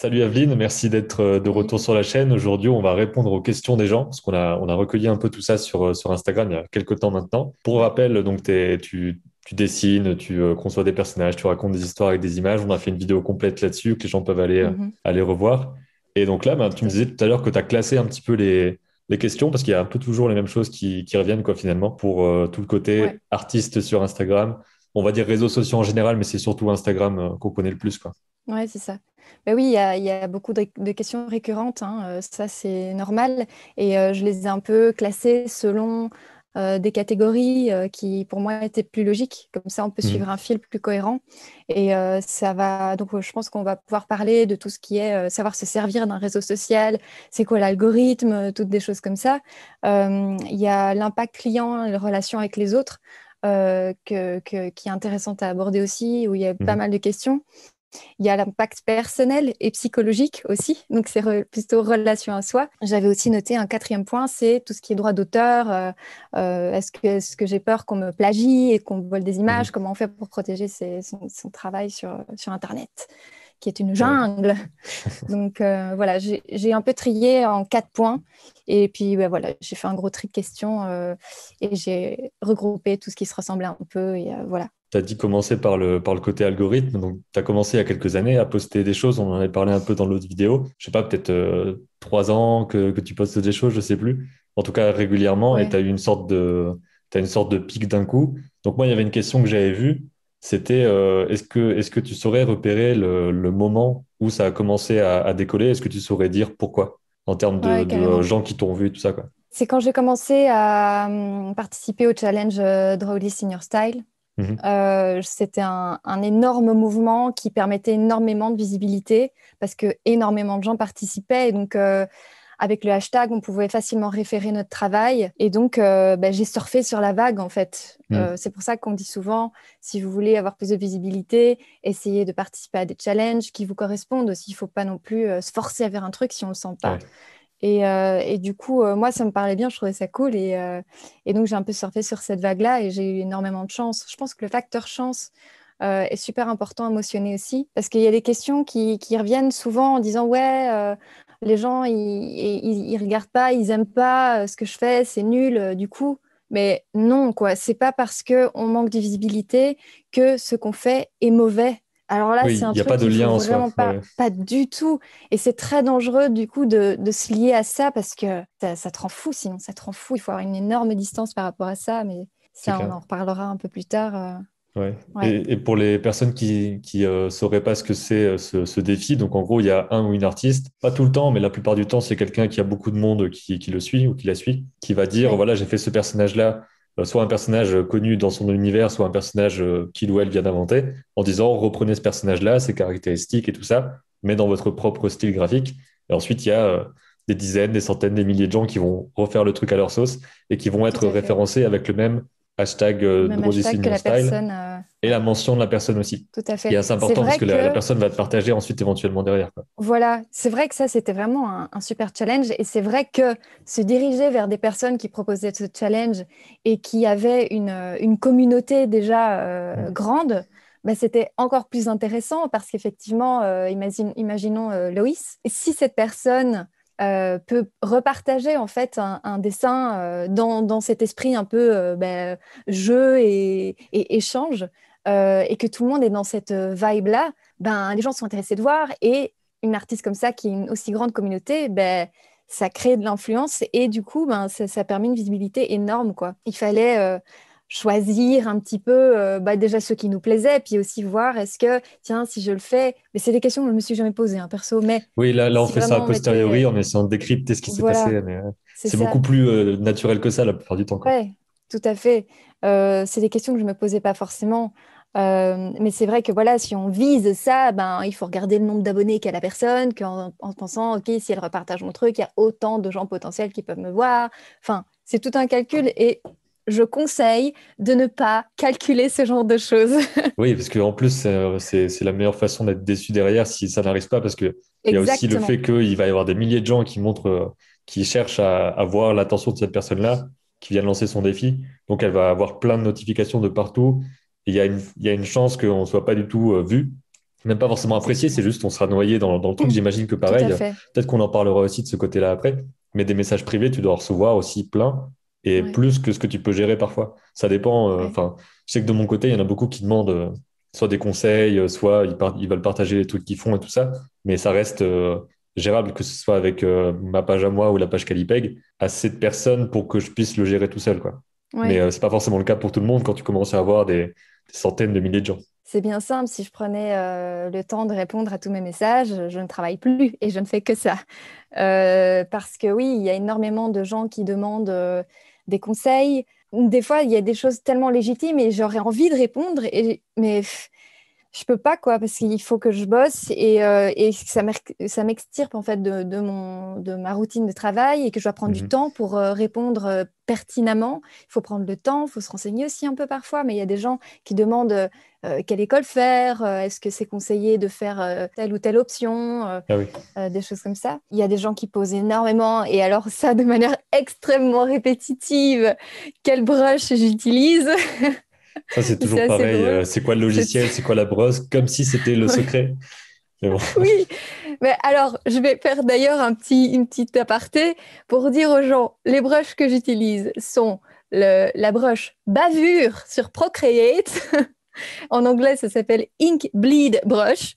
Salut Aveline, merci d'être euh, de retour sur la chaîne. Aujourd'hui, on va répondre aux questions des gens, parce qu'on a, on a recueilli un peu tout ça sur, euh, sur Instagram il y a quelques temps maintenant. Pour rappel, donc tu, tu dessines, tu euh, conçois des personnages, tu racontes des histoires avec des images. On a fait une vidéo complète là-dessus que les gens peuvent aller, mhm. aller revoir. Et donc là, ben, tu me disais tout à l'heure que tu as classé un petit peu les, les questions, parce qu'il y a un peu toujours les mêmes choses qui, reviennent, quoi, finalement, pour tout le côté artiste sur Instagram. On va dire réseaux sociaux en général, mais c'est surtout Instagram qu'on connaît le plus. Quoi. Oui, c'est ça. Bah oui, il y, a beaucoup de, questions récurrentes, hein, euh, ça c'est normal. Et euh, je les ai un peu classées selon euh, des catégories qui pour moi étaient plus logiques. Comme ça, on peut mmh. suivre un fil plus cohérent. Et ça va. Donc, je pense qu'on va pouvoir parler de tout ce qui est savoir se servir d'un réseau social, c'est quoi l'algorithme, toutes des choses comme ça. Il y a l'impact client, les relations avec les autres. Que, qui est intéressante à aborder aussi, où il y a pas mmh. mal de questions. Il y a l'impact personnel et psychologique aussi, donc c'est plutôt relation à soi. J'avais aussi noté un quatrième point, c'est tout ce qui est droit d'auteur. Euh, euh, est-ce que, j'ai peur qu'on me plagie et qu'on vole des mmh. images Comment on fait pour protéger son, travail sur, Internet qui est une jungle. Donc euh, voilà, j'ai un peu trié en quatre points. Et puis voilà, j'ai fait un gros tri de questions et j'ai regroupé tout ce qui se ressemblait un peu. Et voilà, tu as dit commencer par le, par le côté algorithme. Donc, tu as commencé il y a quelques années à poster des choses. On en avait parlé un peu dans l'autre vidéo. Je sais pas, peut-être euh, trois ans que, tu postes des choses, je sais plus. En tout cas, régulièrement. Et tu as eu une sorte de, as une sorte de pic d'un coup. Donc, moi, il y avait une question que j'avais vue. C'était euh, est-ce que, est que tu saurais repérer le, moment où ça a commencé à, décoller Est-ce que tu saurais dire pourquoi en termes de, gens qui t'ont vu tout ça quoi. C'est quand j'ai commencé à hum, participer au challenge euh, Drawly Senior Style. Mhm. Euh, c'était un, énorme mouvement qui permettait énormément de visibilité parce que énormément de gens participaient. Et donc, euh, avec le hashtag, on pouvait facilement référer notre travail. Et donc, euh, bah, j'ai surfé sur la vague, en fait. Mhm. c'est pour ça qu'on dit souvent, si vous voulez avoir plus de visibilité, essayez de participer à des challenges qui vous correspondent aussi. Il ne faut pas non plus se forcer à faire un truc si on ne le sent pas. Euh, et, du coup, euh, moi, ça me parlait bien, je trouvais ça cool. Euh, et, donc, j'ai un peu surfé sur cette vague-là et j'ai eu énormément de chance. Je pense que le facteur chance est super important à motionner aussi, parce qu'il y a des questions qui, reviennent souvent en disant, ouais, les gens, ils, ils, regardent pas, ils aiment pas ce que je fais, c'est nul, du coup. Mais non, quoi, c'est pas parce qu'on manque de visibilité que ce qu'on fait est mauvais alors là, c'est un y a pas de lien en soi, pas, du tout. Et c'est très dangereux du coup de, se lier à ça parce que ça, te rend fou. Sinon, ça te rend fou. Il faut avoir une énorme distance par rapport à ça. Mais ça, on en reparlera un peu plus tard. Euh, et, pour les personnes qui ne euh, sauraient pas ce que c'est euh, ce, défi, donc en gros, il y a un ou une artiste, pas tout le temps, mais la plupart du temps, c'est quelqu'un qui a beaucoup de monde qui, le suit ou qui la suit, qui va dire, voilà, j'ai fait ce personnage-là, euh, soit un personnage connu dans son univers, soit un personnage euh, qu'il ou elle vient d'inventer, en disant reprenez ce personnage-là, ses caractéristiques et tout ça, mais dans votre propre style graphique. Et ensuite, il y a euh, des dizaines, des centaines, des milliers de gens qui vont refaire le truc à leur sauce et qui vont être référencés avec le même hashtag euh, de euh, et la mention de la personne aussi. Tout à fait. Et c'est important parce que, La, personne va te partager ensuite éventuellement derrière. Voilà, c'est vrai que ça c'était vraiment un, super challenge et c'est vrai que se diriger vers des personnes qui proposaient ce challenge et qui avaient une, euh, une communauté déjà mm. grande. Bah, c'était encore plus intéressant parce qu'effectivement, imaginons Loïs, si cette personne euh, peut repartager en fait un, dessin euh, dans, cet esprit un peu euh, ben, jeu et, échange et que tout le monde est dans cette vibe là, ben, les gens sont intéressés de voir et une artiste comme ça qui est une aussi grande communauté, ben, ça crée de l'influence et du coup, ben, ça, permet une visibilité énorme. Quoi. Il fallait choisir un petit peu euh, bah, déjà ce qui nous plaisait puis aussi voir est-ce que, tiens, si je le fais, mais c'est des questions que je ne me suis jamais posées, hein, perso, mais... Oui, là, là on fait ça a posteriori, on essayant de décrypter ce qui s'est passé, euh, c'est beaucoup plus euh, naturel que ça la plupart du temps. oui tout à fait. c'est des questions que je ne me posais pas forcément. mais c'est vrai que voilà, si on vise ça, ben, il faut regarder le nombre d'abonnés qu'a la personne, en, pensant, OK, si elle repartage mon truc, il y a autant de gens potentiels qui peuvent me voir. Enfin, c'est tout un calcul et je conseille de ne pas calculer ce genre de choses. oui, parce qu'en plus, euh, c'est la meilleure façon d'être déçu derrière si ça n'arrive pas, parce qu'il y a aussi le fait qu'il va y avoir des milliers de gens qui montrent, qui cherchent à avoir l'attention de cette personne-là, qui vient de lancer son défi. Donc, elle va avoir plein de notifications de partout. il y, a une, chance qu'on ne soit pas du tout euh, vu, même pas forcément apprécié, c'est juste qu'on sera noyé dans, le truc. Mm. J'imagine que pareil, peut-être qu'on en parlera aussi de ce côté-là après. Mais des messages privés, tu dois recevoir aussi plein et plus que ce que tu peux gérer parfois. Ça dépend. Euh, enfin, je sais que de mon côté, il y en a beaucoup qui demandent euh, soit des conseils, euh, soit ils, ils veulent partager les trucs qu'ils font et tout ça, mais ça reste gérable, que ce soit avec ma page à moi ou la page Calipeg, assez de personnes pour que je puisse le gérer tout seul. Quoi. Ouais. Mais c'est pas forcément le cas pour tout le monde quand tu commences à avoir des, centaines de milliers de gens. C'est bien simple, si je prenais le temps de répondre à tous mes messages, je ne travaille plus et je ne fais que ça. parce que oui, il y a énormément de gens qui demandent des conseils. Des fois, il y a des choses tellement légitimes et j'aurais envie de répondre, et, mais je peux pas quoi parce qu'il faut que je bosse et, euh, et ça m'extirpe en fait de, de, mon, de ma routine de travail et que je dois prendre du mmh temps pour euh, répondre euh, pertinemment. Il faut prendre le temps, il faut se renseigner aussi un peu parfois, mais il y a des gens qui demandent quelle école faire, est-ce que c'est conseillé de faire telle ou telle option, ah des choses comme ça. Il y a des gens qui posent énormément et alors ça de manière extrêmement répétitive, Quelle brush j'utilise Ça, c'est toujours pareil. Euh, c'est quoi le logiciel C'est quoi la brosse Comme si c'était le secret. Oui, mais alors je vais faire d'ailleurs un petit, une petite aparté pour dire aux gens les brushes que j'utilise sont la broche bavure sur Procreate. en anglais, ça s'appelle Ink Bleed Brush.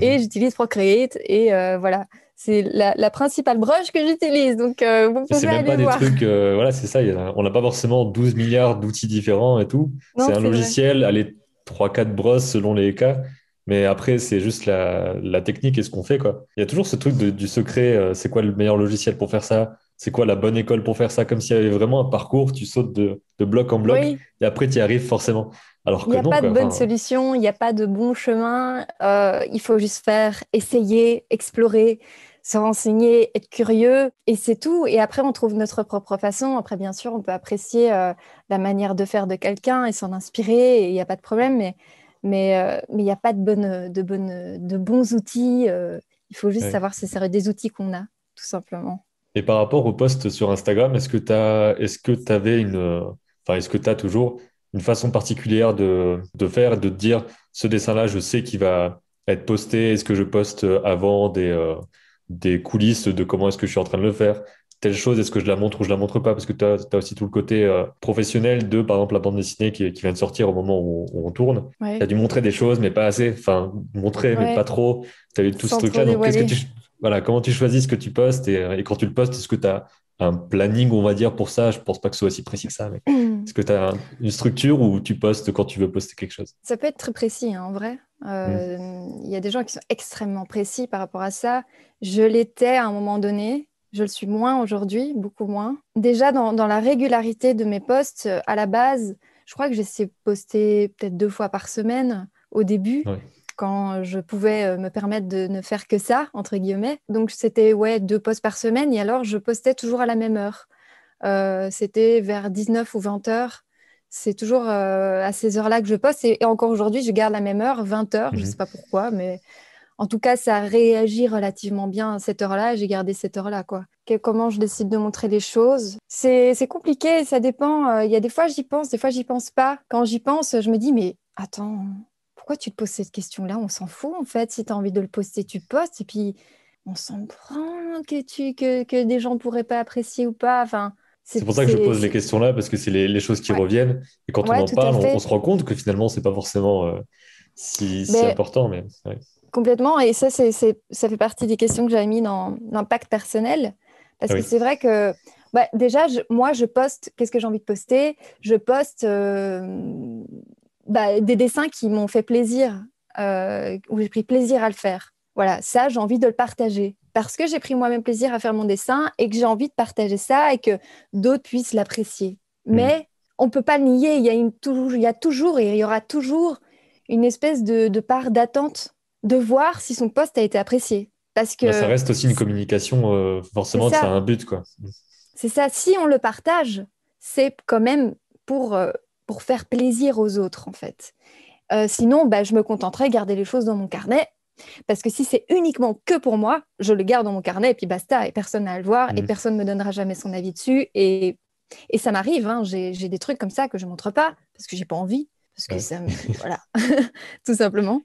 Et mhm. j'utilise Procreate. Et euh, voilà, c'est la, principale broche que j'utilise. Donc, euh, vous pouvez C'est même pas des trucs, euh, voilà, c'est ça. on n'a pas forcément 12 milliards d'outils différents et tout. C'est un logiciel, allez, 3-4 brosses selon les cas. Mais après, c'est juste la, technique et ce qu'on fait. Quoi. Il y a toujours ce truc du secret. Euh, c'est quoi le meilleur logiciel pour faire ça C'est quoi la bonne école pour faire ça Comme s'il y avait vraiment un parcours, tu sautes de, bloc en bloc et après, tu y arrives forcément. Alors il n'y a pas de bonne solution, il n'y a pas de bon chemin. il faut juste faire, essayer, explorer se renseigner, être curieux, et c'est tout. Et après, on trouve notre propre façon. Après, bien sûr, on peut apprécier euh, la manière de faire de quelqu'un et s'en inspirer, et il n'y a pas de problème, mais mais euh, il n'y a pas de, bonne, de, bonne, de bons outils. Euh. il faut juste savoir se c'est des outils qu'on a, tout simplement. Et par rapport au poste sur Instagram, est-ce que tu est-ce que tu avais une, enfin, est-ce que tu as toujours une façon particulière de, de faire, de te dire ce dessin-là, je sais qu'il va être posté, est-ce que je poste avant des, des coulisses de comment est-ce que je suis en train de le faire, telle chose, est-ce que je la montre ou je la montre pas Parce que tu as, aussi tout le côté euh, professionnel de, par exemple, la bande dessinée qui, vient de sortir au moment où, on, tourne. Ouais. Tu as dû montrer des choses, mais pas assez. Enfin, montrer, mais pas trop. Tu as eu tout ce truc-là. Donc, qu'est-ce que Voilà, comment tu choisis ce que tu postes et, euh, et quand tu le postes, est-ce que tu as un planning, on va dire, pour ça Je pense pas que ce soit si précis que ça. Mm. Est-ce que tu as une structure où tu postes quand tu veux poster quelque chose Ça peut être très précis, hein, en vrai. Mm. Euh, il y a des gens qui sont extrêmement précis par rapport à ça. Je l'étais à un moment donné. Je le suis moins aujourd'hui, beaucoup moins. Déjà, dans, la régularité de mes posts, euh, à la base, je crois que j'essaie de poster peut-être deux fois par semaine au début. Oui quand euh, je pouvais euh, me permettre de ne faire que ça, entre guillemets. Donc c'était ouais, deux postes par semaine et alors je postais toujours à la même heure. Euh, c'était vers 19 ou 20 heures. C'est toujours à ces heures-là que je poste et, encore aujourd'hui, je garde la même heure, 20 heures, je ne sais mhm. pas pourquoi, mais en tout cas, ça réagit relativement bien à cette heure-là. J'ai gardé cette heure-là, quoi. comment je décide de montrer les choses C'est compliqué, ça dépend. Il y a des fois, j'y pense, des fois, j'y pense pas. Quand j'y pense, je me dis, mais attends, pourquoi tu te poses cette question-là On s'en fout en fait. Si tu as envie de le poster, tu postes. Et puis, on s'en prend que, tu, que, que, des gens pourraient pas apprécier ou pas. Enfin, c'est pour ça que je pose les questions là, parce que c'est les, les, choses qui reviennent. Et quand on en parle, on, se rend compte que finalement, c'est pas forcément euh, si, important. Mais, Complètement. Et ça, c'est ça fait partie des questions que j'avais mis dans l'impact personnel. Parce ah que c'est vrai que bah, déjà, je, moi, je poste, qu'est-ce que j'ai envie de poster Je poste euh, bah, des dessins qui m'ont fait plaisir, euh, où j'ai pris plaisir à le faire. Voilà, ça, j'ai envie de le partager parce que j'ai pris moi-même plaisir à faire mon dessin et que j'ai envie de partager ça et que d'autres puissent l'apprécier. Mm. Mais on ne peut pas nier, il y, a une, il y toujours et il y aura toujours une espèce de, part d'attente de voir si son poste a été apprécié. Parce que bah, ça reste aussi une communication, euh, forcément, c'est un but. C'est ça, si on le partage, c'est quand même pour euh, pour faire plaisir aux autres, en fait. Euh, sinon, bah, je me contenterai de garder les choses dans mon carnet. Parce que si c'est uniquement que pour moi, je le garde dans mon carnet et puis basta, et personne n'a à le voir, et mm. personne ne me donnera jamais son avis dessus. Et, et ça m'arrive, hein, j'ai des trucs comme ça que je ne montre pas, parce que j'ai pas envie, parce que ça me... voilà, tout simplement.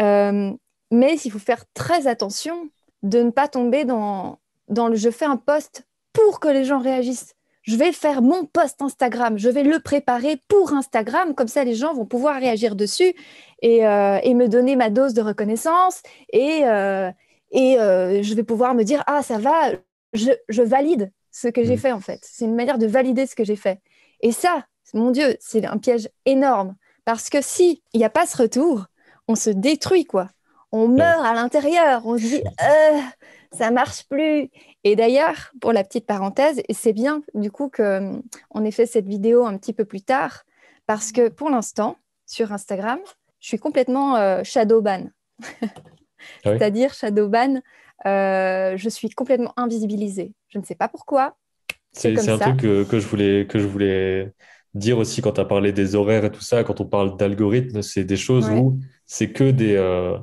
Euh, mais il faut faire très attention de ne pas tomber dans, dans le je fais un poste pour que les gens réagissent je vais faire mon post Instagram, je vais le préparer pour Instagram, comme ça les gens vont pouvoir réagir dessus et, euh, me donner ma dose de reconnaissance et, euh, et euh, je vais pouvoir me dire, ah ça va, je, valide ce que j'ai mm. fait en fait. C'est une manière de valider ce que j'ai fait. Et ça, mon Dieu, c'est un piège énorme parce que si il n'y a pas ce retour, on se détruit quoi. On meurt à l'intérieur, on se dit ça marche plus. Et d'ailleurs, pour la petite parenthèse, c'est bien du coup qu'on euh, ait fait cette vidéo un petit peu plus tard, parce que pour l'instant, sur Instagram, je suis complètement euh, shadowban. Ah C'est-à-dire shadowban, euh, je suis complètement invisibilisée. Je ne sais pas pourquoi. C'est un truc que, je voulais, que je voulais dire aussi quand tu as parlé des horaires et tout ça, quand on parle d'algorithmes, c'est des choses où c'est que des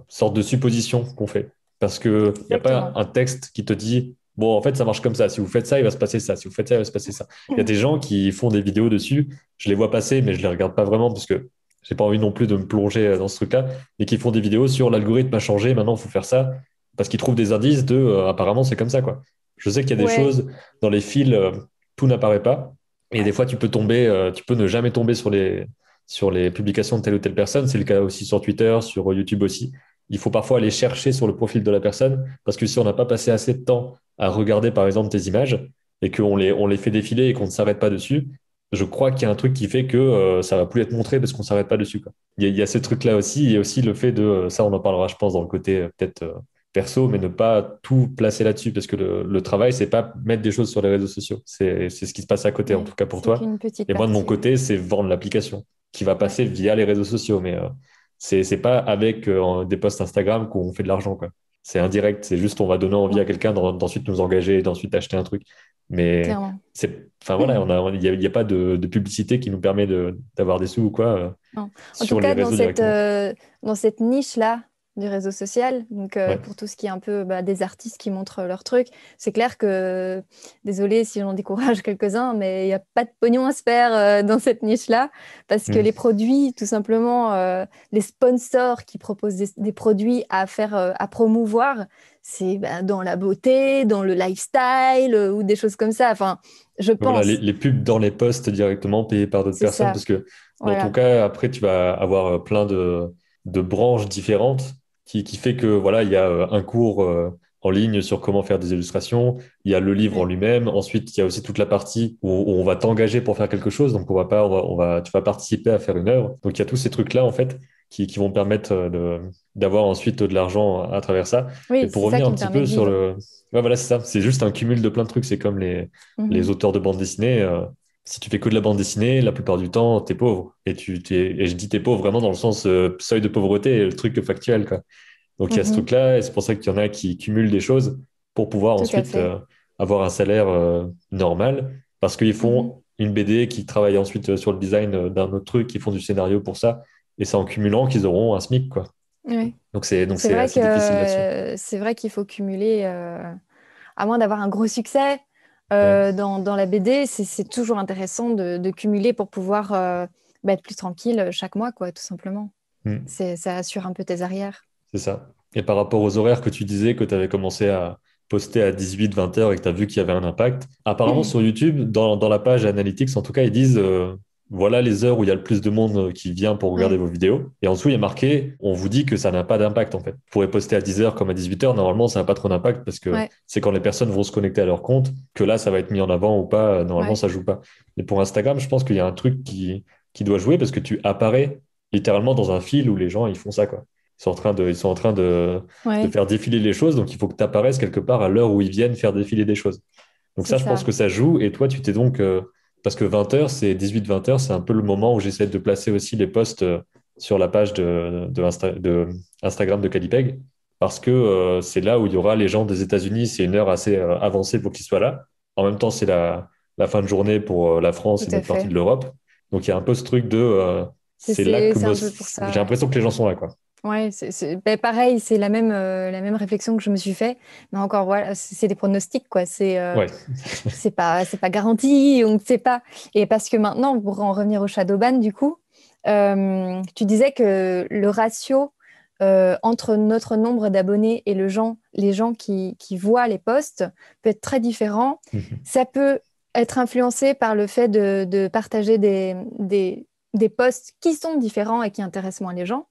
sortes de suppositions qu'on fait. Parce qu'il n'y a pas un texte qui te dit bon, en fait, ça marche comme ça. Si vous faites ça, il va se passer ça. Si vous faites ça, il va se passer ça. Il y a mm. des gens qui font des vidéos dessus. Je les vois passer, mais je ne les regarde pas vraiment parce que je n'ai pas envie non plus de me plonger dans ce truc-là. Mais qui font des vidéos sur l'algorithme a changé. Maintenant, il faut faire ça parce qu'ils trouvent des indices de euh, apparemment c'est comme ça quoi. Je sais qu'il y a des choses dans les fils, euh, tout n'apparaît pas. Et des fois, tu peux tomber, euh, tu peux ne jamais tomber sur les sur les publications de telle ou telle personne. C'est le cas aussi sur Twitter, sur YouTube aussi il faut parfois aller chercher sur le profil de la personne parce que si on n'a pas passé assez de temps à regarder par exemple tes images et qu'on les, on les fait défiler et qu'on ne s'arrête pas dessus, je crois qu'il y a un truc qui fait que ça euh, ça va plus être montré parce qu'on ne s'arrête pas dessus. Il, y a, ce truc-là aussi, Il y a aussi le fait de, euh, ça on en parlera je pense dans le côté euh, peut-être perso, mais ne pas tout placer là-dessus parce que le, travail, c'est pas mettre des choses sur les réseaux sociaux. C'est ce qui se passe à côté, en tout cas pour toi. Et moi, de mon côté, c'est vendre l'application qui va passer via les réseaux sociaux. Mais c'est, c'est pas avec euh, des posts Instagram qu'on fait de l'argent, quoi. C'est indirect, c'est juste on va donner envie à quelqu'un d'ensuite nous engager et d'ensuite acheter un truc. Mais enfin voilà, il n'y a, pas de, publicité qui nous permet de, d'avoir des sous ou quoi. Euh, en tout cas, dans cette, euh, dans cette niche-là, du réseau social. Donc, euh, pour tout ce qui est un peu bah, des artistes qui montrent leurs trucs, c'est clair que, désolé si j'en décourage quelques-uns, mais il n'y a pas de pognon à se faire euh, dans cette niche-là, parce que mm. les produits, tout simplement, euh, les sponsors qui proposent des, produits à faire, à promouvoir, c'est bah, dans la beauté, dans le lifestyle ou des choses comme ça. Enfin, je pense. les, pubs dans les postes directement payés par d'autres personnes, parce que en tout cas, après, tu vas avoir plein de branches différentes qui, qui, fait que voilà, il y a euh, un cours euh, en ligne sur comment faire des illustrations, il y a le livre en lui-même, ensuite il y a aussi toute la partie où, on va t'engager pour faire quelque chose, donc on va pas, on va, tu vas participer à faire une œuvre. Donc il y a tous ces trucs-là en fait qui, qui vont permettre euh, de d'avoir ensuite de l'argent à travers ça. Oui, Et pour revenir un petit peu sur le... voilà, c'est ça, c'est juste un cumul de plein de trucs, c'est comme les, mhm. les auteurs de bande dessinée, si tu fais que de la bande dessinée, la plupart du temps, t'es pauvre. Et, tu, es, et je dis t'es pauvre vraiment dans le sens euh, seuil de pauvreté, le truc factuel. Quoi. Donc il y a ce mhm. truc-là, et c'est pour ça qu'il y en a qui cumulent des choses pour pouvoir ensuite euh, avoir un salaire euh, normal, parce qu'ils font mhm. une BD, qui travaille ensuite sur le design d'un autre truc, qui font du scénario pour ça, et c'est en cumulant qu'ils auront un SMIC. Quoi. Donc c'est vrai, difficile. C'est vrai qu'il faut cumuler, à moins d'avoir un gros succès euh, dans, la BD, c'est toujours intéressant de, cumuler pour pouvoir euh, bah, être plus tranquille chaque mois, quoi, tout simplement. Hmm. Ça assure un peu tes arrières. C'est ça. Et par rapport aux horaires que tu disais, que tu avais commencé à poster à 18-20 heures et que tu as vu qu'il y avait un impact, apparemment hmm. sur YouTube, dans, dans, la page Analytics, en tout cas, ils disent euh, voilà les heures où il y a le plus de monde qui vient pour regarder vos vidéos. Et en dessous, il y a marqué, on vous dit que ça n'a pas d'impact en fait. Vous pourrez poster à 10h comme à 18h, normalement, ça n'a pas trop d'impact parce que c'est quand les personnes vont se connecter à leur compte que là, ça va être mis en avant ou pas. Normalement, ça joue pas. Et pour Instagram, je pense qu'il y a un truc qui, qui doit jouer parce que tu apparais littéralement dans un fil où les gens, ils font ça quoi. Ils sont en train de, ils sont en train de, faire défiler les choses, donc il faut que tu apparaisses quelque part à l'heure où ils viennent faire défiler des choses. Donc ça, je pense que ça joue. Et toi, tu t'es donc... Euh, parce que 20h, c'est 18-20h, c'est un peu le moment où j'essaie de placer aussi les posts euh, sur la page de, de, Instagram de Calipeg, parce que euh, c'est là où il y aura les gens des États-Unis, c'est une heure assez euh, avancée pour qu'ils soient là. En même temps, c'est la, fin de journée pour la France et une partie de l'Europe. Donc il y a un peu ce truc de... c'est là que... J'ai l'impression que les gens sont là. Quoi. Ouais, c'est, ben, pareil, c'est la même, euh, la même réflexion que je me suis fait. Mais encore, voilà, c'est des pronostics, quoi. C'est, euh, c'est pas, c'est pas garanti, on ne sait pas. Et parce que maintenant, pour en revenir au Shadowban, du coup, euh, tu disais que le ratio entre notre nombre d'abonnés et le gens, les gens qui, qui voient les posts peut être très différent. Mhm. Ça peut être influencé par le fait de, de partager des, des, des posts qui sont différents et qui intéressent moins les gens.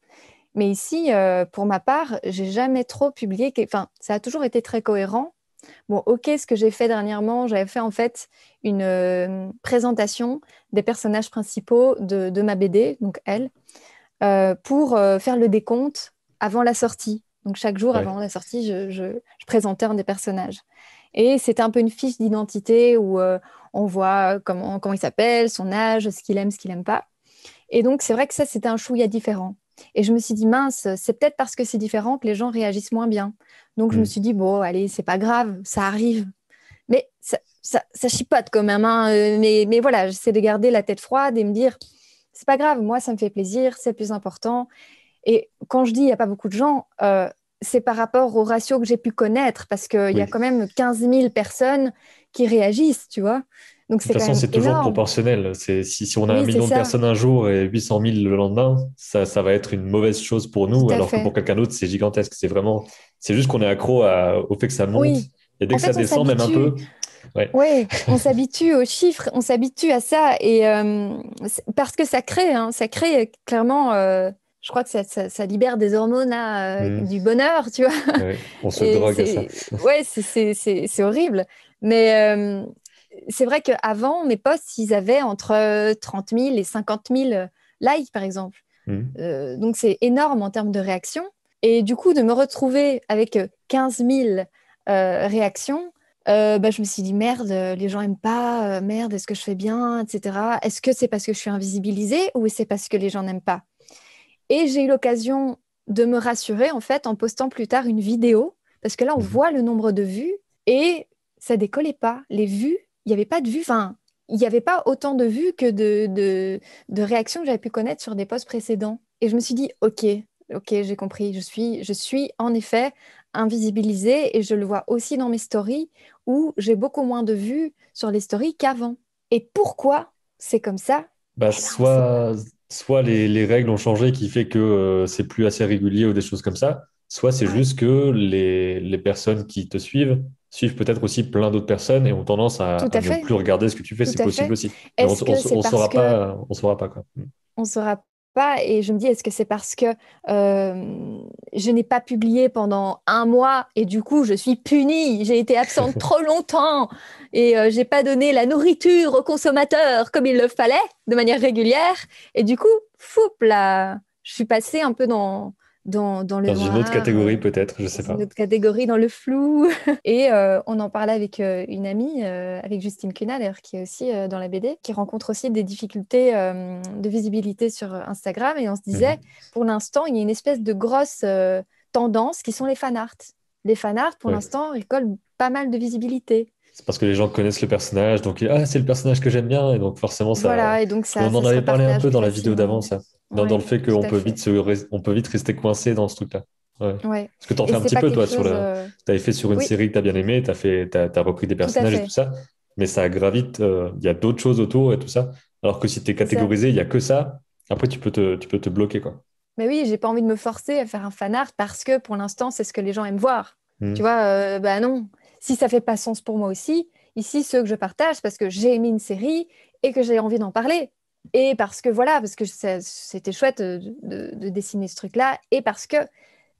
Mais ici, euh, pour ma part, j'ai jamais trop publié. Enfin, ça a toujours été très cohérent. Bon, ok, ce que j'ai fait dernièrement, j'avais fait en fait une euh, présentation des personnages principaux de, ma BD, donc elle, euh, pour faire le décompte avant la sortie. Donc chaque jour avant la sortie, je, je, présentais un des personnages. Et c'était un peu une fiche d'identité où on voit comment, comment il s'appelle, son âge, ce qu'il aime, ce qu'il n'aime pas. Et donc c'est vrai que ça, c'était un chouïa différent. Et je me suis dit, mince, c'est peut-être parce que c'est différent que les gens réagissent moins bien. Donc, je me mm. suis dit, bon, allez, c'est pas grave, ça arrive. Mais ça, ça, chipote quand même. Hein. Euh, mais, voilà, j'essaie de garder la tête froide et me dire, c'est pas grave, moi, ça me fait plaisir, c'est le plus important. Et quand je dis, il n'y a pas beaucoup de gens, euh, c'est par rapport au ratio que j'ai pu connaître, parce qu'il y a quand même 15 000 personnes qui réagissent, tu vois de toute façon, c'est toujours proportionnel. Si, si on a un million de personnes un jour et 800 000 le lendemain, ça, ça va être une mauvaise chose pour nous, alors que pour quelqu'un d'autre, c'est gigantesque. C'est vraiment, c'est juste qu'on est accro au fait que ça monte. Et dès que ça descend, même un peu. Ouais. on s'habitue aux chiffres, on s'habitue à ça. Et euh, parce que ça crée, hein, ça crée clairement. Euh, je crois que ça, ça, libère des hormones euh, mmh. du bonheur, tu vois. on se drogue à ça. ouais, c'est horrible. Mais c'est vrai qu'avant, mes posts, ils avaient entre 30 euh, 000 et 50 000 euh, likes, par exemple. Mmh. Euh, donc, c'est énorme en termes de réactions. Et du coup, de me retrouver avec 15 000 réactions, bah, je me suis dit merde, les gens n'aiment pas, merde, est-ce que je fais bien, etc. Est-ce que c'est parce que je suis invisibilisée ou c'est parce que les gens n'aiment pas Et j'ai eu l'occasion de me rassurer en fait en postant plus tard une vidéo parce que là on mmh. voit le nombre de vues et ça décollait pas. Les vues il n'y avait pas de vue Enfin, il n'y avait pas autant de vues que de, réactions que j'avais pu connaître sur des posts précédents. Et je me suis dit, OK, OK, j'ai compris. Je suis, je suis en effet invisibilisée et je le vois aussi dans mes stories où j'ai beaucoup moins de vues sur les stories qu'avant. Et pourquoi c'est comme ça bah, eh ben, Soit, soit les, règles ont changé qui fait que euh, c'est plus assez régulier ou des choses comme ça, soit c'est juste que les, les personnes qui te suivent suivent peut-être aussi plein d'autres personnes et ont tendance à, ne plus regarder ce que tu fais. C'est possible aussi. on ne saura pas. Euh, on saura pas quoi. Mm. On saura pas. Et je me dis, est-ce que c'est parce que euh, je n'ai pas publié pendant un mois et du coup je suis punie, j'ai été absente trop longtemps et je euh, j'ai pas donné la nourriture aux consommateurs comme il le fallait de manière régulière et du coup, fou là, je suis passée un peu dans dans, le une autre catégorie euh, peut-être, je sais pas. Une autre catégorie dans le flou. Et euh, on en parlait avec euh, une amie, avec Justine Cunha, d'ailleurs, qui est aussi dans la BD, qui rencontre aussi des difficultés de visibilité sur Instagram. Et on se disait, mhm. pour l'instant, il y a une espèce de grosse tendance qui sont les fanarts. Les fanarts, pour l'instant, l'instant, collent pas mal de visibilité. C'est parce que les gens connaissent le personnage, donc ah, c'est le personnage que j'aime bien, et donc forcément ça. Voilà, et donc ça. On en avait parlé un peu dans la vidéo hein. d'avant, ça dans, le fait qu'on peut, vite on peut vite rester coincé dans ce truc-là. Ouais. Parce que tu en fais un petit peu, toi, sur la... Euh, tu avais fait sur une série que tu as bien aimée, tu as, fait... as... repris des personnages et tout ça, mais ça gravite, euh, il y a d'autres choses autour et tout ça. Alors que si tu es catégorisé, il n'y a que ça, après tu peux te, tu peux te bloquer. Quoi. Mais oui, j'ai pas envie de me forcer à faire un fan art parce que pour l'instant, c'est ce que les gens aiment voir. Hmm. Tu vois, ben bah non, si ça fait pas sens pour moi aussi, ici, ceux que je partage, parce que j'ai aimé une série et que j'ai envie d'en parler, et parce que voilà, parce que c'était chouette de, dessiner ce truc-là, et parce que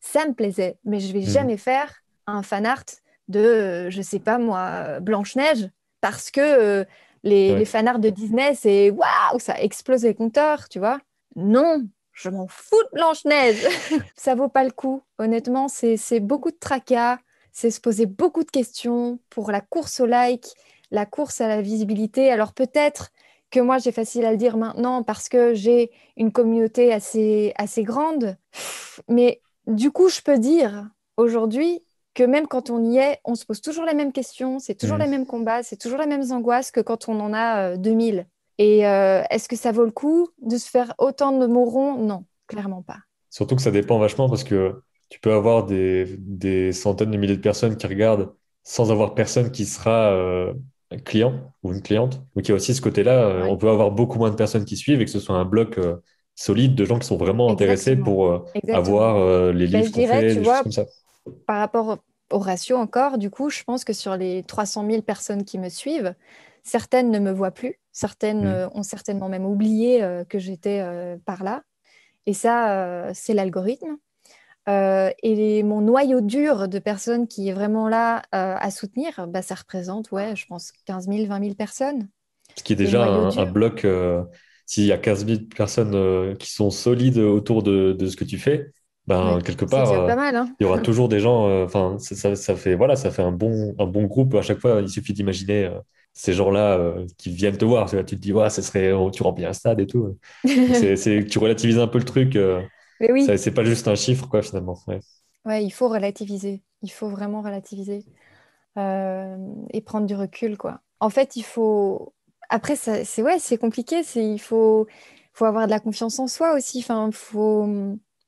ça me plaisait. Mais je vais mhm. jamais faire un fan art de, je sais pas moi, Blanche-Neige, parce que euh, les, fan arts de Disney, c'est waouh, ça explose les compteurs, tu vois. Non, je m'en fous de Blanche-Neige. ça vaut pas le coup. Honnêtement, c'est beaucoup de tracas, c'est se poser beaucoup de questions pour la course au like, la course à la visibilité. Alors peut-être que moi j'ai facile à le dire maintenant parce que j'ai une communauté assez, assez grande. Mais du coup, je peux dire aujourd'hui que même quand on y est, on se pose toujours les mêmes questions, c'est toujours mm. les mêmes combats, c'est toujours les mêmes angoisses que quand on en a 2000. Euh, Et euh, est-ce que ça vaut le coup de se faire autant de morons Non, clairement pas. Surtout que ça dépend vachement parce que tu peux avoir des, des, centaines de milliers de personnes qui regardent sans avoir personne qui sera euh, client ou une cliente. Donc il a aussi ce côté-là, euh, on peut avoir beaucoup moins de personnes qui suivent et que ce soit un bloc euh, solide de gens qui sont vraiment intéressés pour euh, avoir les bah, livres qu'on fait, vois, Par rapport au ratio encore, du coup, je pense que sur les 300 000 personnes qui me suivent, certaines ne me voient plus, certaines mm. ont certainement même oublié que j'étais par là. Et ça, c'est l'algorithme. Euh, et mon noyau dur de personnes qui est vraiment là euh, à soutenir, bah, ça représente, ouais, je pense, 15 000, 20 000 personnes. Ce qui est déjà un, bloc. Euh, s'il y a 15 000 personnes qui sont solides autour de, ce que tu fais, ben, quelque part, hein. il y aura toujours des gens. Enfin, ça, ça, fait voilà, ça fait un bon, un bon groupe. À chaque fois, il suffit d'imaginer ces gens-là qui viennent te voir. Tu, te dis, ça serait, oh, tu remplis un stade et tout. tu relativises un peu le truc. C'est pas juste un chiffre, quoi, finalement. Ouais. il faut relativiser. Il faut vraiment relativiser euh, et prendre du recul, quoi. En fait, il faut. Après, c'est ouais, c'est compliqué. C'est il faut faut avoir de la confiance en soi aussi. Enfin, faut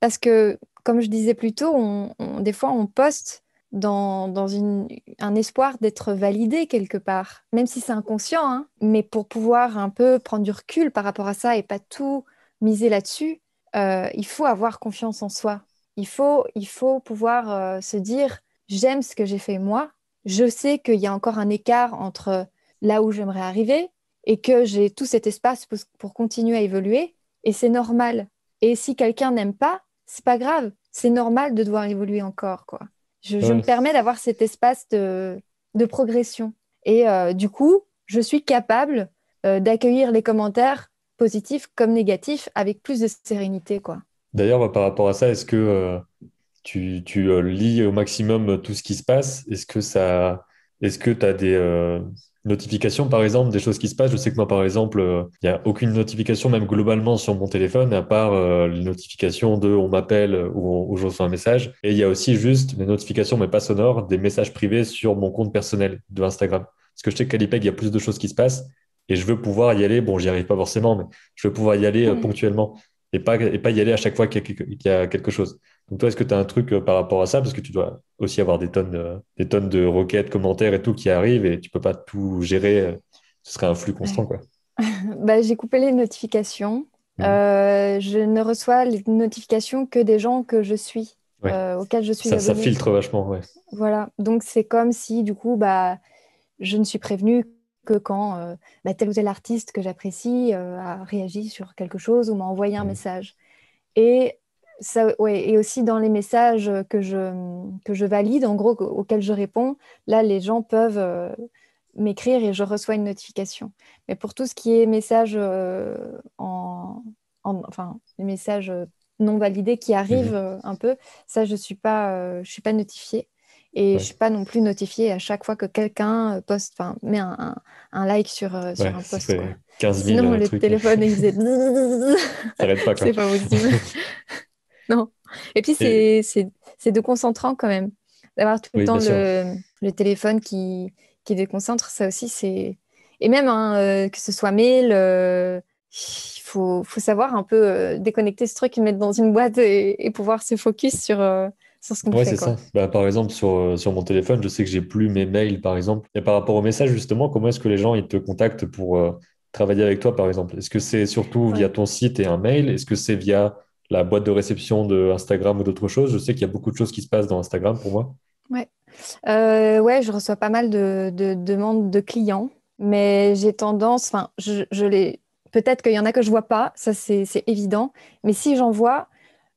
parce que comme je disais plus tôt, des fois on poste dans, dans une, un espoir d'être validé quelque part, même si c'est inconscient, hein. mais pour pouvoir un peu prendre du recul par rapport à ça et pas tout miser là-dessus, euh, il faut avoir confiance en soi. Il faut, pouvoir euh, se dire, j'aime ce que j'ai fait moi, je sais qu'il y a encore un écart entre là où j'aimerais arriver et que j'ai tout cet espace pour, continuer à évoluer, et c'est normal. Et si quelqu'un n'aime pas, c'est pas grave, c'est normal de devoir évoluer encore. Quoi. Je, me permets d'avoir cet espace de, progression. Et euh, du coup, je suis capable d'accueillir les commentaires positif comme négatif avec plus de sérénité. quoi. D'ailleurs, bah, par rapport à ça, est-ce que euh, tu, tu euh, lis au maximum tout ce qui se passe Est-ce que ça, est-ce que tu as des euh, notifications, par exemple, des choses qui se passent Je sais que moi, par exemple, il n'y a aucune notification, même globalement, sur mon téléphone, à part les notifications de on m'appelle ou, ou je reçois un message. Et il y a aussi juste des notifications, mais pas sonores, des messages privés sur mon compte personnel de Instagram. Parce que je sais qu'à l'IPEG, il y a plus de choses qui se passent et je veux pouvoir y aller. Bon, j'y arrive pas forcément, mais je veux pouvoir y aller euh, mm. ponctuellement et pas, et pas y aller à chaque fois qu'il y, a quelque chose. Donc, toi, est-ce que tu as un truc euh, par rapport à ça Parce que tu dois aussi avoir des tonnes, de, euh, des tonnes de requêtes, commentaires et tout qui arrivent et tu peux pas tout gérer. Ce serait un flux constant, quoi. bah, j'ai coupé les notifications. Mm. je ne reçois les notifications que des gens que je suis, auxquels je suis. Ça, ça filtre vachement, ouais. Voilà. Donc, c'est comme si, du coup, bah, je ne suis prévenue que quand euh, bah, tel ou tel artiste que j'apprécie euh, a réagi sur quelque chose ou m'a envoyé un mmh. message. Et, ça, ouais, et aussi dans les messages que je, que je valide, en gros, auxquels je réponds, là, les gens peuvent euh, m'écrire et je reçois une notification. Mais pour tout ce qui est message en, Enfin, les messages non validés qui mmh arrivent un peu, ça, je ne suis, pas, je suis pas notifiée. Et je je suis pas non plus notifiée à chaque fois que quelqu'un euh, poste, enfin, met un, un, like sur, euh, sur un post. Quoi. 15 000, Sinon, euh, le téléphone, il faisait. pas, C'est pas possible. non. Et puis, c'est déconcentrant quand même. D'avoir tout le temps le, téléphone qui, qui déconcentre, ça aussi, c'est. Et même hein, que ce soit mail. il faut, faut, savoir un peu déconnecter ce truc et mettre dans une boîte et, pouvoir se focus sur, ouais, c'est ça. Bah, par exemple, sur, euh, sur mon téléphone, je sais que j'ai plus mes mails, par exemple. Et par rapport aux messages, justement, comment est-ce que les gens ils te contactent pour euh, travailler avec toi, par exemple Est-ce que c'est surtout via ton site et un mail Est-ce que c'est via la boîte de réception de Instagram ou d'autres choses Je sais qu'il y a beaucoup de choses qui se passent dans Instagram pour moi. Ouais, euh, ouais je reçois pas mal de, de demandes de clients, mais j'ai tendance, enfin, je, je les. Peut-être qu'il y en a que je vois pas, ça c'est évident. Mais si j'en vois,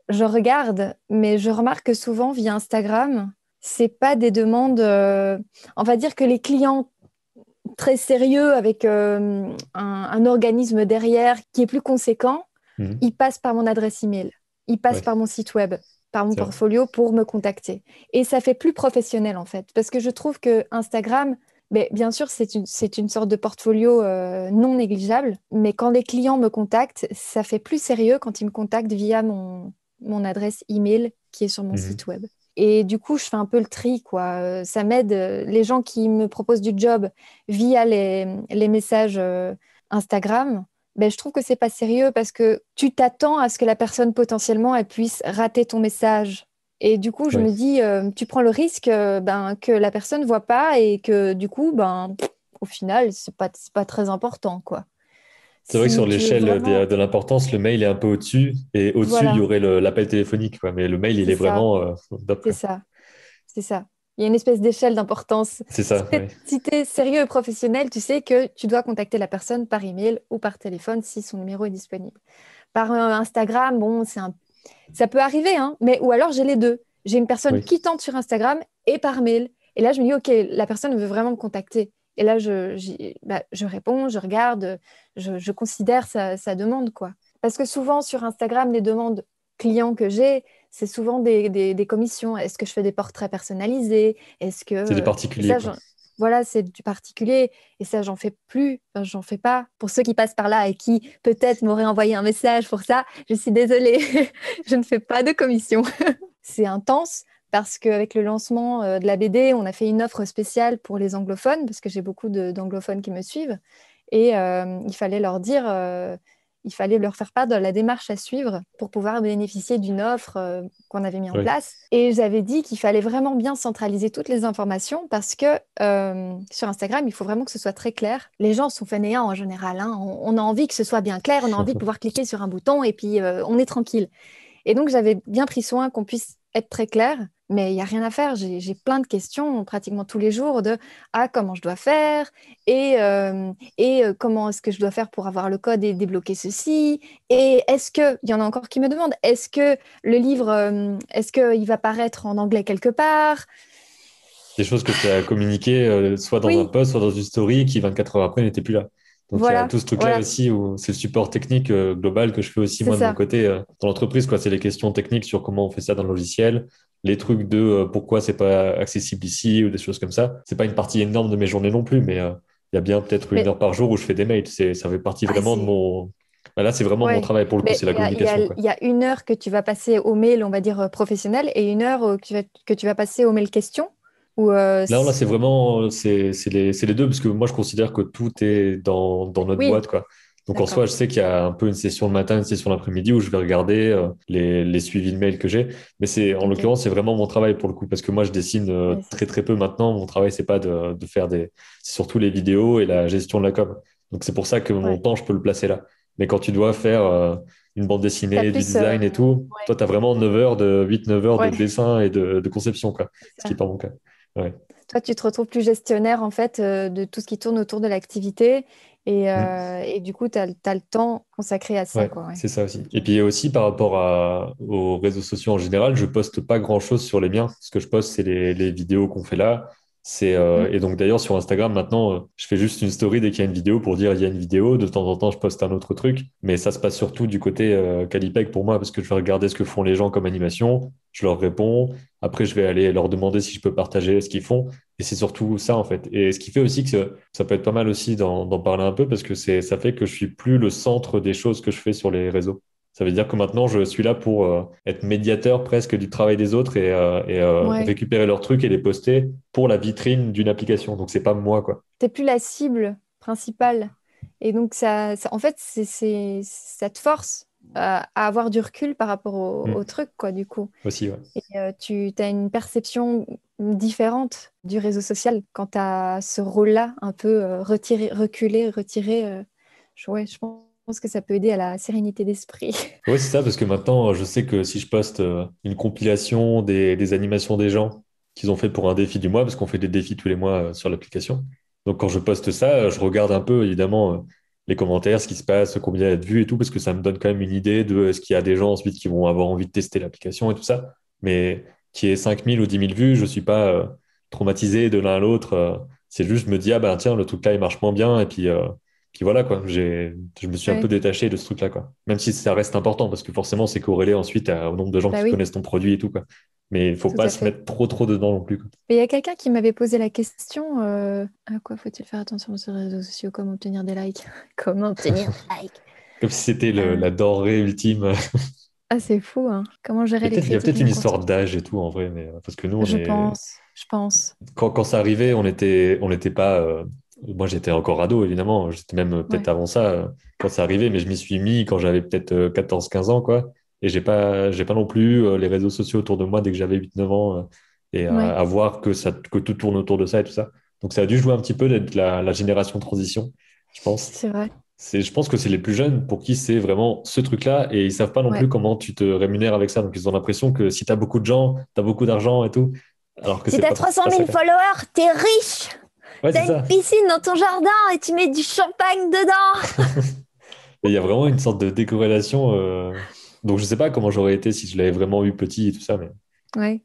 je regarde, mais je remarque que souvent via Instagram, c'est pas des demandes. Euh, on va dire que les clients très sérieux avec euh, un, organisme derrière qui est plus conséquent, mhm. ils passent par mon adresse email, ils passent par mon site web, par mon portfolio pour me contacter. Et ça fait plus professionnel en fait, parce que je trouve que Instagram, mais ben, bien sûr, c'est une, une, sorte de portfolio euh, non négligeable, mais quand les clients me contactent, ça fait plus sérieux quand ils me contactent via mon, mon adresse email qui est sur mon mhm. site web. Et du coup, je fais un peu le tri, quoi. Euh, ça m'aide. Euh, les gens qui me proposent du job via les, messages euh, Instagram, ben, je trouve que c'est pas sérieux parce que tu t'attends à ce que la personne potentiellement elle puisse rater ton message. Et du coup, je me dis, tu prends le risque ben, que la personne voit pas et que du coup, ben, au final, ce pas, pas très important, quoi. C'est vrai que sur l'échelle de l'importance, le mail est un peu au-dessus, et au-dessus, il y aurait l'appel téléphonique, mais le mail, il est, vraiment euh, C'est ça, c'est ça. Il y a une espèce d'échelle d'importance. C'est ça. Si tu es, sérieux et professionnel, tu sais que tu dois contacter la personne par email ou par téléphone si son numéro est disponible. Par euh, Instagram, bon, c'est un... ça peut arriver, hein, mais ou alors j'ai les deux. J'ai une personne qui tente sur Instagram et par mail. Et là, je me dis, OK, la personne veut vraiment me contacter. Et là, je, bah, je réponds, je regarde, je, considère sa, demande. quoi. Parce que souvent, sur Instagram, les demandes clients que j'ai, c'est souvent des, des, commissions. Est-ce que je fais des portraits personnalisés Est-ce que... C'est des euh, particuliers. voilà, c'est du particulier. Et ça, j'en fais plus, j'en fais pas. Pour ceux qui passent par là et qui peut-être m'auraient envoyé un message pour ça, je suis désolée, je ne fais pas de commission. c'est intense, parce qu'avec le lancement euh, de la BD, on a fait une offre spéciale pour les anglophones, parce que j'ai beaucoup d'anglophones qui me suivent. Et euh, il fallait leur dire euh, il fallait leur faire part de la démarche à suivre pour pouvoir bénéficier d'une offre qu'on avait mise en place. Et j'avais dit qu'il fallait vraiment bien centraliser toutes les informations parce que sur Instagram, il faut vraiment que ce soit très clair. Les gens sont fainéants en général. Hein. On, a envie que ce soit bien clair, on a envie de pouvoir cliquer sur un bouton et puis on est tranquille. Et donc, j'avais bien pris soin qu'on puisse être très clair mais il n'y a rien à faire. J'ai plein de questions pratiquement tous les jours de ah, comment je dois faire et, euh, euh, comment est-ce que je dois faire pour avoir le code et débloquer ceci. Et est-ce que, il y en a encore qui me demandent, est-ce que le livre, euh, est-ce qu'il va paraître en anglais quelque part Des choses que tu as communiquées soit dans un post, soit dans une story qui 24 heures après n'était plus là. Donc il y a tout ce truc-là aussi où c'est le support technique global que je fais aussi moi de mon côté dans l'entreprise. c'est les questions techniques sur comment on fait ça dans le logiciel, les trucs de euh, pourquoi c'est pas accessible ici ou des choses comme ça. C'est pas une partie énorme de mes journées non plus, mais euh, il y a bien peut-être une heure par jour où je fais des mails. C'est, ça fait partie ah, bah, vraiment de mon. là, c'est vraiment mon travail pour le coup, c'est la communication. Il y, a une heure que tu vas passer au mail, on va dire euh, professionnel, et une heure que tu vas, passer au mail question. Ou là, c'est vraiment c'est, les, les, deux, parce que moi, je considère que tout est dans, notre boîte. quoi. Donc en soi, je sais qu'il y a un peu une session le matin, une session l'après-midi où je vais regarder euh, les, les, suivis de mails que j'ai. Mais c'est en l'occurrence, c'est vraiment mon travail pour le coup parce que moi, je dessine euh, très très peu maintenant. Mon travail, c'est pas de, de faire des, c'est surtout les vidéos et la gestion de la com. Donc c'est pour ça que mon temps, je peux le placer là. Mais quand tu dois faire euh, une bande dessinée, du design et tout, toi, tu as vraiment 9 heures de 8-9 heures de dessin et de, de conception, quoi. Ce qui est pas mon cas. Toi, tu te retrouves plus gestionnaire en fait de tout ce qui tourne autour de l'activité euh, et, du coup, tu as, le temps consacré à ça. C'est ça aussi. Et puis aussi, par rapport aux réseaux sociaux en général, je poste pas grand-chose sur les miens Ce que je poste, c'est les, vidéos qu'on fait là, euh, mhm. et donc d'ailleurs sur Instagram maintenant, euh, je fais juste une story dès qu'il y a une vidéo pour dire il y a une vidéo. De temps en temps, je poste un autre truc, mais ça se passe surtout du côté euh, Calipec pour moi parce que je vais regarder ce que font les gens comme animation, je leur réponds. Après, je vais aller leur demander si je peux partager ce qu'ils font. Et c'est surtout ça en fait. Et ce qui fait aussi que ça peut être pas mal aussi d'en parler un peu parce que ça fait que je suis plus le centre des choses que je fais sur les réseaux. Ça veut dire que maintenant, je suis là pour euh, être médiateur presque du travail des autres et, euh, euh, récupérer leurs trucs et les poster pour la vitrine d'une application. Donc, c'est pas moi, Tu n'es plus la cible principale. Et donc, ça, en fait, c'est cette force à avoir du recul par rapport au, trucs mm. truc, quoi, du coup. Aussi, ouais. Et tu as une perception différente du réseau social quand tu as ce rôle-là un peu retiré, reculé, retiré. Ouais, je pense pense que ça peut aider à la sérénité d'esprit. Oui, c'est ça, parce que maintenant, je sais que si je poste euh, une compilation des, animations des gens qu'ils ont fait pour un défi du mois, parce qu'on fait des défis tous les mois euh, sur l'application. Donc quand je poste ça, euh, je regarde un peu, évidemment, les commentaires, ce qui se passe, combien il y a de vues et tout, parce que ça me donne quand même une idée de ce qu'il y a des gens ensuite qui vont avoir envie de tester l'application et tout ça. Mais qui est 5000 ou 10 000 vues, je ne suis pas traumatisé de l'un à l'autre. c'est juste, me dis, ah ben tiens, le truc là, il marche moins bien. Et puis, voilà quoi, j'ai, je me suis un peu détaché de ce truc-là quoi. Même si ça reste important parce que forcément c'est corrélé ensuite au nombre de gens bah qui connaissent ton produit et tout quoi. Mais il faut pas se mettre trop trop dedans non plus. il y a quelqu'un qui m'avait posé la question euh, à quoi faut-il faire attention sur les réseaux sociaux Comment obtenir des likes Comment obtenir des likes Comme si c'était la dorée ultime. ah c'est fou hein. Comment gérer les Il y a peut-être une histoire d'âge et tout en vrai, mais euh, parce que nous on je pense, je pense. Quand, ça arrivait, on n'était on n'était pas euh, moi j'étais encore ado évidemment, j'étais même euh, peut-être avant ça euh, quand ça arrivait, mais je m'y suis mis quand j'avais peut-être 14-15 euh, ans quoi. Et j'ai pas, j'ai pas non plus les réseaux sociaux autour de moi dès que j'avais 8-9 ans et à, voir que ça, que tout tourne autour de ça et tout ça. Donc ça a dû jouer un petit peu d'être la, la, génération transition, je pense. C'est vrai. je pense que c'est les plus jeunes pour qui c'est vraiment ce truc-là et ils savent pas non plus comment tu te rémunères avec ça. Donc ils ont l'impression que si tu as beaucoup de gens, tu as beaucoup d'argent et tout. Alors que si t'as 300 000 followers, tu es riche. T'as une piscine dans ton jardin et tu mets du champagne dedans. Il y a vraiment une sorte de décorrélation. Euh. Donc je sais pas comment j'aurais été si je l'avais vraiment eu petit et tout ça, mais. Ouais.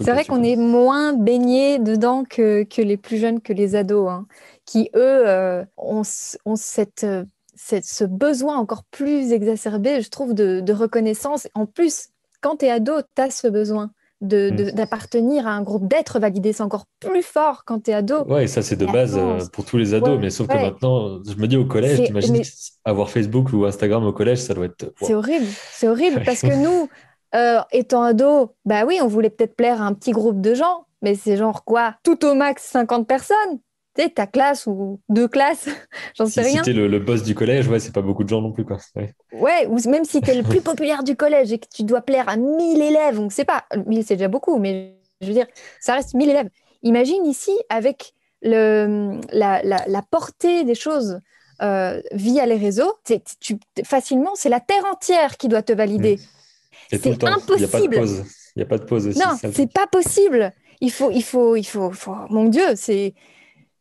c'est vrai qu'on est moins baigné dedans que, que, les plus jeunes, que les ados, hein, qui eux euh, ont, cette, euh, cette, ce besoin encore plus exacerbé, je trouve, de, de reconnaissance. En plus, quand tu es ado, tu as ce besoin. Mm. d'appartenir à un groupe d'êtres validé, C'est encore plus fort quand tu es ado. Ouais, ça c'est de base euh, pour tous les ados. mais sauf que maintenant, je me dis au collège, t'imagines avoir Facebook ou Instagram au collège, ça doit être. C'est horrible, c'est horrible parce que nous, euh, étant ados, bah oui, on voulait peut-être plaire à un petit groupe de gens, mais c'est genre quoi Tout au max 50 personnes ta classe ou deux classes, j'en sais rien. Si t'es le, le, boss du collège, ouais, c'est pas beaucoup de gens non plus, quoi. Ouais, ou même si t'es le plus populaire du collège et que tu dois plaire à 1000 élèves, on ne sait pas, 1000 c'est déjà beaucoup, mais je veux dire, ça reste 1000 élèves. Imagine ici, avec le, la, la, la portée des choses euh, via les réseaux, tu, facilement, c'est la terre entière qui doit te valider. Mm. C'est impossible. Il n'y a pas de pause. Aussi, non, c'est pas possible. Il faut, il faut, il faut... mon Dieu, c'est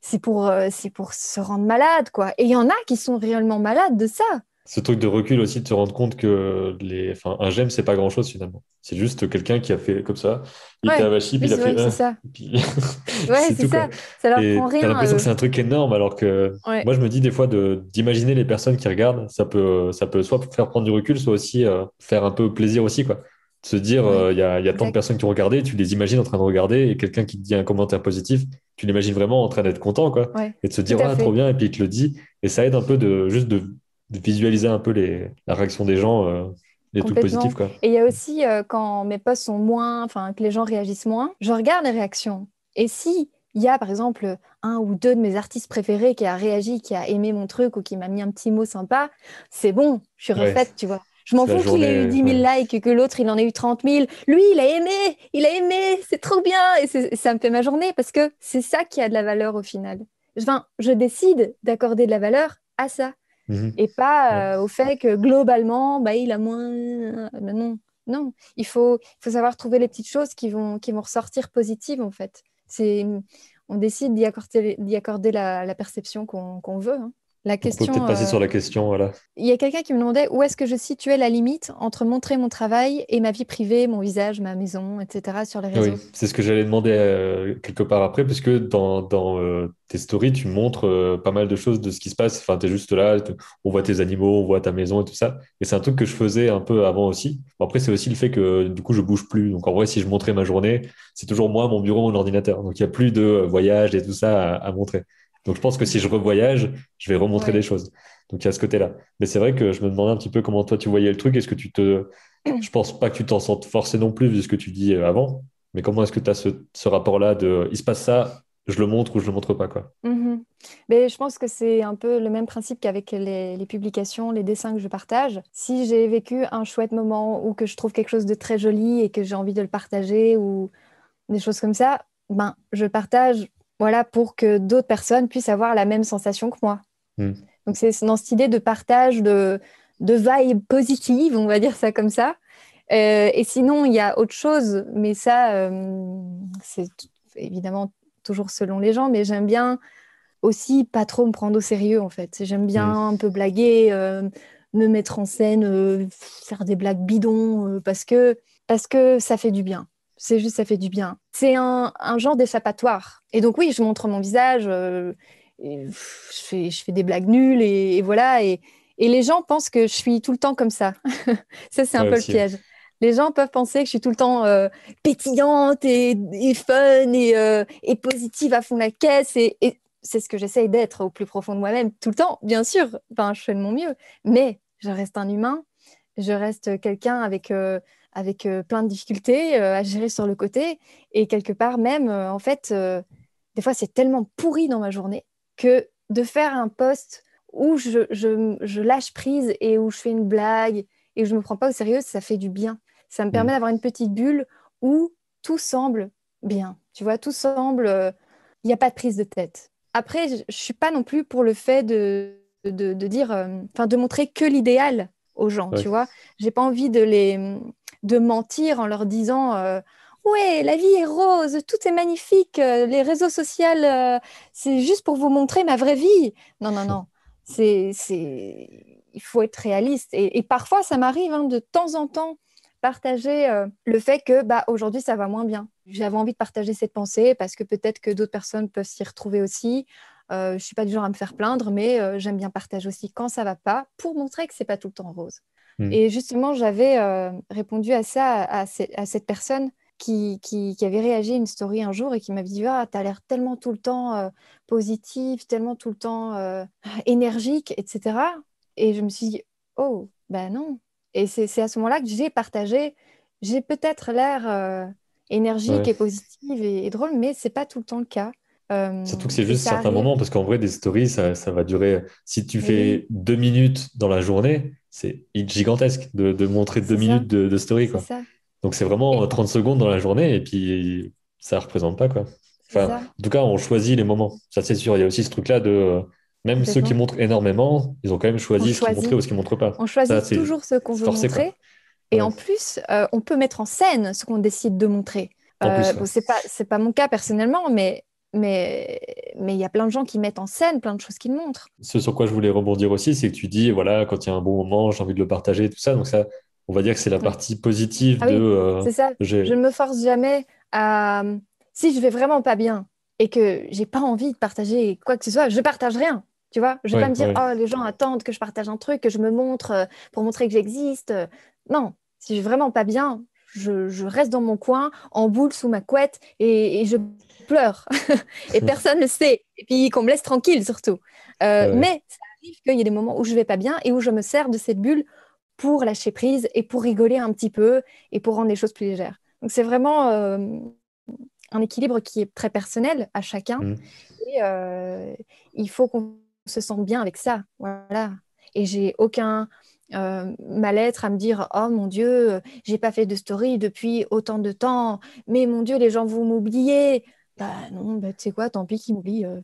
c'est pour, euh, c'est pour se rendre malade, quoi. Et il y en a qui sont réellement malades de ça. Ce truc de recul aussi, de se rendre compte que les, enfin, un gemme, c'est pas grand chose finalement. C'est juste quelqu'un qui a fait comme ça, il t'a avachi, puis il a fait. Oui, c'est ça. ouais, c'est ça. Ça leur prend rien. T'as l'impression que c'est un truc énorme, alors que moi, je me dis des fois d'imaginer les personnes qui regardent, ça peut, ça peut soit faire prendre du recul, soit aussi euh, faire un peu plaisir aussi, quoi se dire, euh, il y, a, tant de personnes qui ont regardé, tu les imagines en train de regarder, et quelqu'un qui te dit un commentaire positif, tu l'imagines vraiment en train d'être content, quoi. Et de se dire, ah, trop bien, et puis il te le dit. Et ça aide un peu de juste de, visualiser un peu les, la réaction des gens. Euh, les trucs tout quoi. Et il y a aussi euh, quand mes posts sont moins, enfin que les gens réagissent moins, je regarde les réactions. Et si il y a par exemple un ou deux de mes artistes préférés qui a réagi, qui a aimé mon truc ou qui m'a mis un petit mot sympa, c'est bon, je suis refaite, tu vois. Je m'en fous qu'il ait eu 10 000 likes likes, que l'autre, il en ait eu 30 000. Lui, il a aimé, il a aimé, c'est trop bien. Et ça me fait ma journée parce que c'est ça qui a de la valeur au final. Enfin, je décide d'accorder de la valeur à ça mhm. et pas euh, au fait que globalement, bah, il a moins. non, non. Il faut, faut savoir trouver les petites choses qui vont, qui vont ressortir positives en fait. C'est on décide d'y accorder, accorder, la, perception qu'on veut. Hein. La question, passer sur la euh, question, Il y a quelqu'un qui me demandait où est-ce que je situais la limite entre montrer mon travail et ma vie privée, mon visage, ma maison, etc. sur les réseaux. Oui, c'est ce que j'allais demander euh, quelque part après, puisque dans, euh, tes stories, tu montres pas mal de choses de ce qui se passe. Enfin, tu es juste là, on voit tes animaux, on voit ta maison et tout ça. Et c'est un truc que je faisais un peu avant aussi. après, c'est aussi le fait que du coup, je bouge plus. Donc en vrai, si je montrais ma journée, c'est toujours moi, mon bureau, mon ordinateur. Donc il n'y a plus de voyage et tout ça à montrer. Donc je pense que si je revoyage, je vais remontrer des choses. Donc il y a ce côté-là. Mais c'est vrai que je me demandais un petit peu comment toi tu voyais le truc. Est-ce que tu te. Je pense pas que tu t'en sentes forcé non plus vu ce que tu dis euh, avant. Mais comment est-ce que tu as ce, rapport-là de il se passe ça, je le montre ou je le montre pas quoi. Mm-hmm. Mais je pense que c'est un peu le même principe qu'avec les, les, publications, les dessins que je partage. Si j'ai vécu un chouette moment ou que je trouve quelque chose de très joli et que j'ai envie de le partager ou des choses comme ça, ben je partage voilà, pour que d'autres personnes puissent avoir la même sensation que moi. Mm. Donc c'est dans cette idée de partage, de, de vibe positive, on va dire ça comme ça. Euh, et sinon, il y a autre chose, mais ça, euh, c'est évidemment toujours selon les gens, mais j'aime bien aussi pas trop me prendre au sérieux en fait. J'aime bien mm. un peu blaguer, euh, me mettre en scène, faire des blagues bidons, parce, que, parce que ça fait du bien. C'est juste, ça fait du bien. C'est un, un genre d'échappatoire. Et donc, oui, je montre mon visage, euh, je, fais, des blagues nulles, et, voilà. Et, les gens pensent que je suis tout le temps comme ça. ça, c'est un peu le piège. Les gens peuvent penser que je suis tout le temps euh, pétillante et, fun euh, et, positive à fond la caisse. Et, c'est ce que j'essaye d'être au plus profond de moi-même, tout le temps, bien sûr. Enfin, je fais de mon mieux. Mais je reste un humain, je reste quelqu'un avec avec euh, plein de difficultés euh, à gérer sur le côté. Et quelque part, même, euh, en fait, des fois, c'est tellement pourri dans ma journée que de faire un poste où je, lâche prise et où je fais une blague et où je ne me prends pas au sérieux, ça fait du bien. Ça me permet mm. d'avoir une petite bulle où tout semble bien. Tu vois, tout semble... Il n'y a pas de prise de tête. Après, je ne suis pas non plus pour le fait de, de, dire... Enfin, de montrer que l'idéal aux gens, tu vois. J'ai pas envie de les, de mentir en leur disant euh, Ouais, la vie est rose, tout est magnifique, euh, les réseaux sociaux, euh, c'est juste pour vous montrer ma vraie vie. Non, non, non. C'est, Il faut être réaliste. Et, parfois, ça m'arrive hein, de temps en temps partager le fait que bah, aujourd'hui, ça va moins bien. J'avais envie de partager cette pensée parce que peut-être que d'autres personnes peuvent s'y retrouver aussi. je ne suis pas du genre à me faire plaindre, mais j'aime bien partager aussi quand ça va pas pour montrer que c'est pas tout le temps rose. Mm. Et justement, j'avais euh, répondu à ça, à, cette personne qui, avait réagi à une story un jour et qui m'avait dit Ah, t'as l'air tellement tout le temps euh, positif, tellement tout le temps euh, énergique, etc. Et je me suis dit Oh, ben non. Et c'est à ce moment-là que j'ai partagé J'ai peut-être l'air énergique et positive et, drôle, mais c'est pas tout le temps le cas. Surtout que c'est juste certains moments, parce qu'en vrai, des stories, ça, va durer. Si tu fais deux minutes dans la journée, c'est gigantesque de, montrer deux minutes de, story. Quoi. Donc c'est vraiment 30 euh, secondes dans la journée et puis ça représente pas. Quoi. Enfin, en tout cas, on choisit les moments. Ça, c'est sûr. Il y a aussi ce truc-là de. Euh, même ceux qui montrent énormément, ils ont quand même choisi ce qu'ils montrent ou ce qu'ils montrent pas. On choisit toujours ce qu'on veut montrer. Et en plus, euh, on peut mettre en scène ce qu'on décide de montrer. Ce n'est pas pas mon cas personnellement, mais mais mais il y a plein de gens qui mettent en scène plein de choses qu'ils montrent. Ce sur quoi je voulais rebondir aussi, c'est que tu dis voilà quand il y a un bon moment, j'ai envie de le partager tout ça. Donc ça, on va dire que c'est la mm. partie positive ah de. Euh, c'est ça. Je ne me force jamais à si je vais vraiment pas bien et que j'ai pas envie de partager quoi que ce soit, je partage rien. Tu vois, je vais pas me dire oh les gens attendent que je partage un truc, que je me montre euh, pour montrer que j'existe. Non, si je vais vraiment pas bien, je, reste dans mon coin, en boule sous ma couette et, et je pleure et personne ne sait. Et puis qu'on me laisse tranquille surtout. Euh, mais ça arrive qu'il y ait des moments où je vais pas bien et où je me sers de cette bulle pour lâcher prise et pour rigoler un petit peu et pour rendre les choses plus légères. Donc c'est vraiment euh, un équilibre qui est très personnel à chacun. Mmh. Et euh, il faut qu'on se sente bien avec ça. Voilà. Et j'ai aucun mal-être à me dire Oh mon Dieu, j'ai pas fait de story depuis autant de temps, mais mon Dieu, les gens vont m'oublier. Bah non, bah, tu sais quoi, tant pis qu'il m'oublie euh.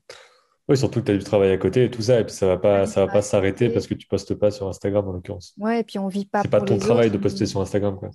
Oui, surtout que tu as du travail à côté et tout ça, et puis ça va pas, ça va pas s'arrêter parce que tu postes pas sur Instagram en l'occurrence. Ouais, et puis on vit pas. C'est pas ton travail de poster sur Instagram, quoi.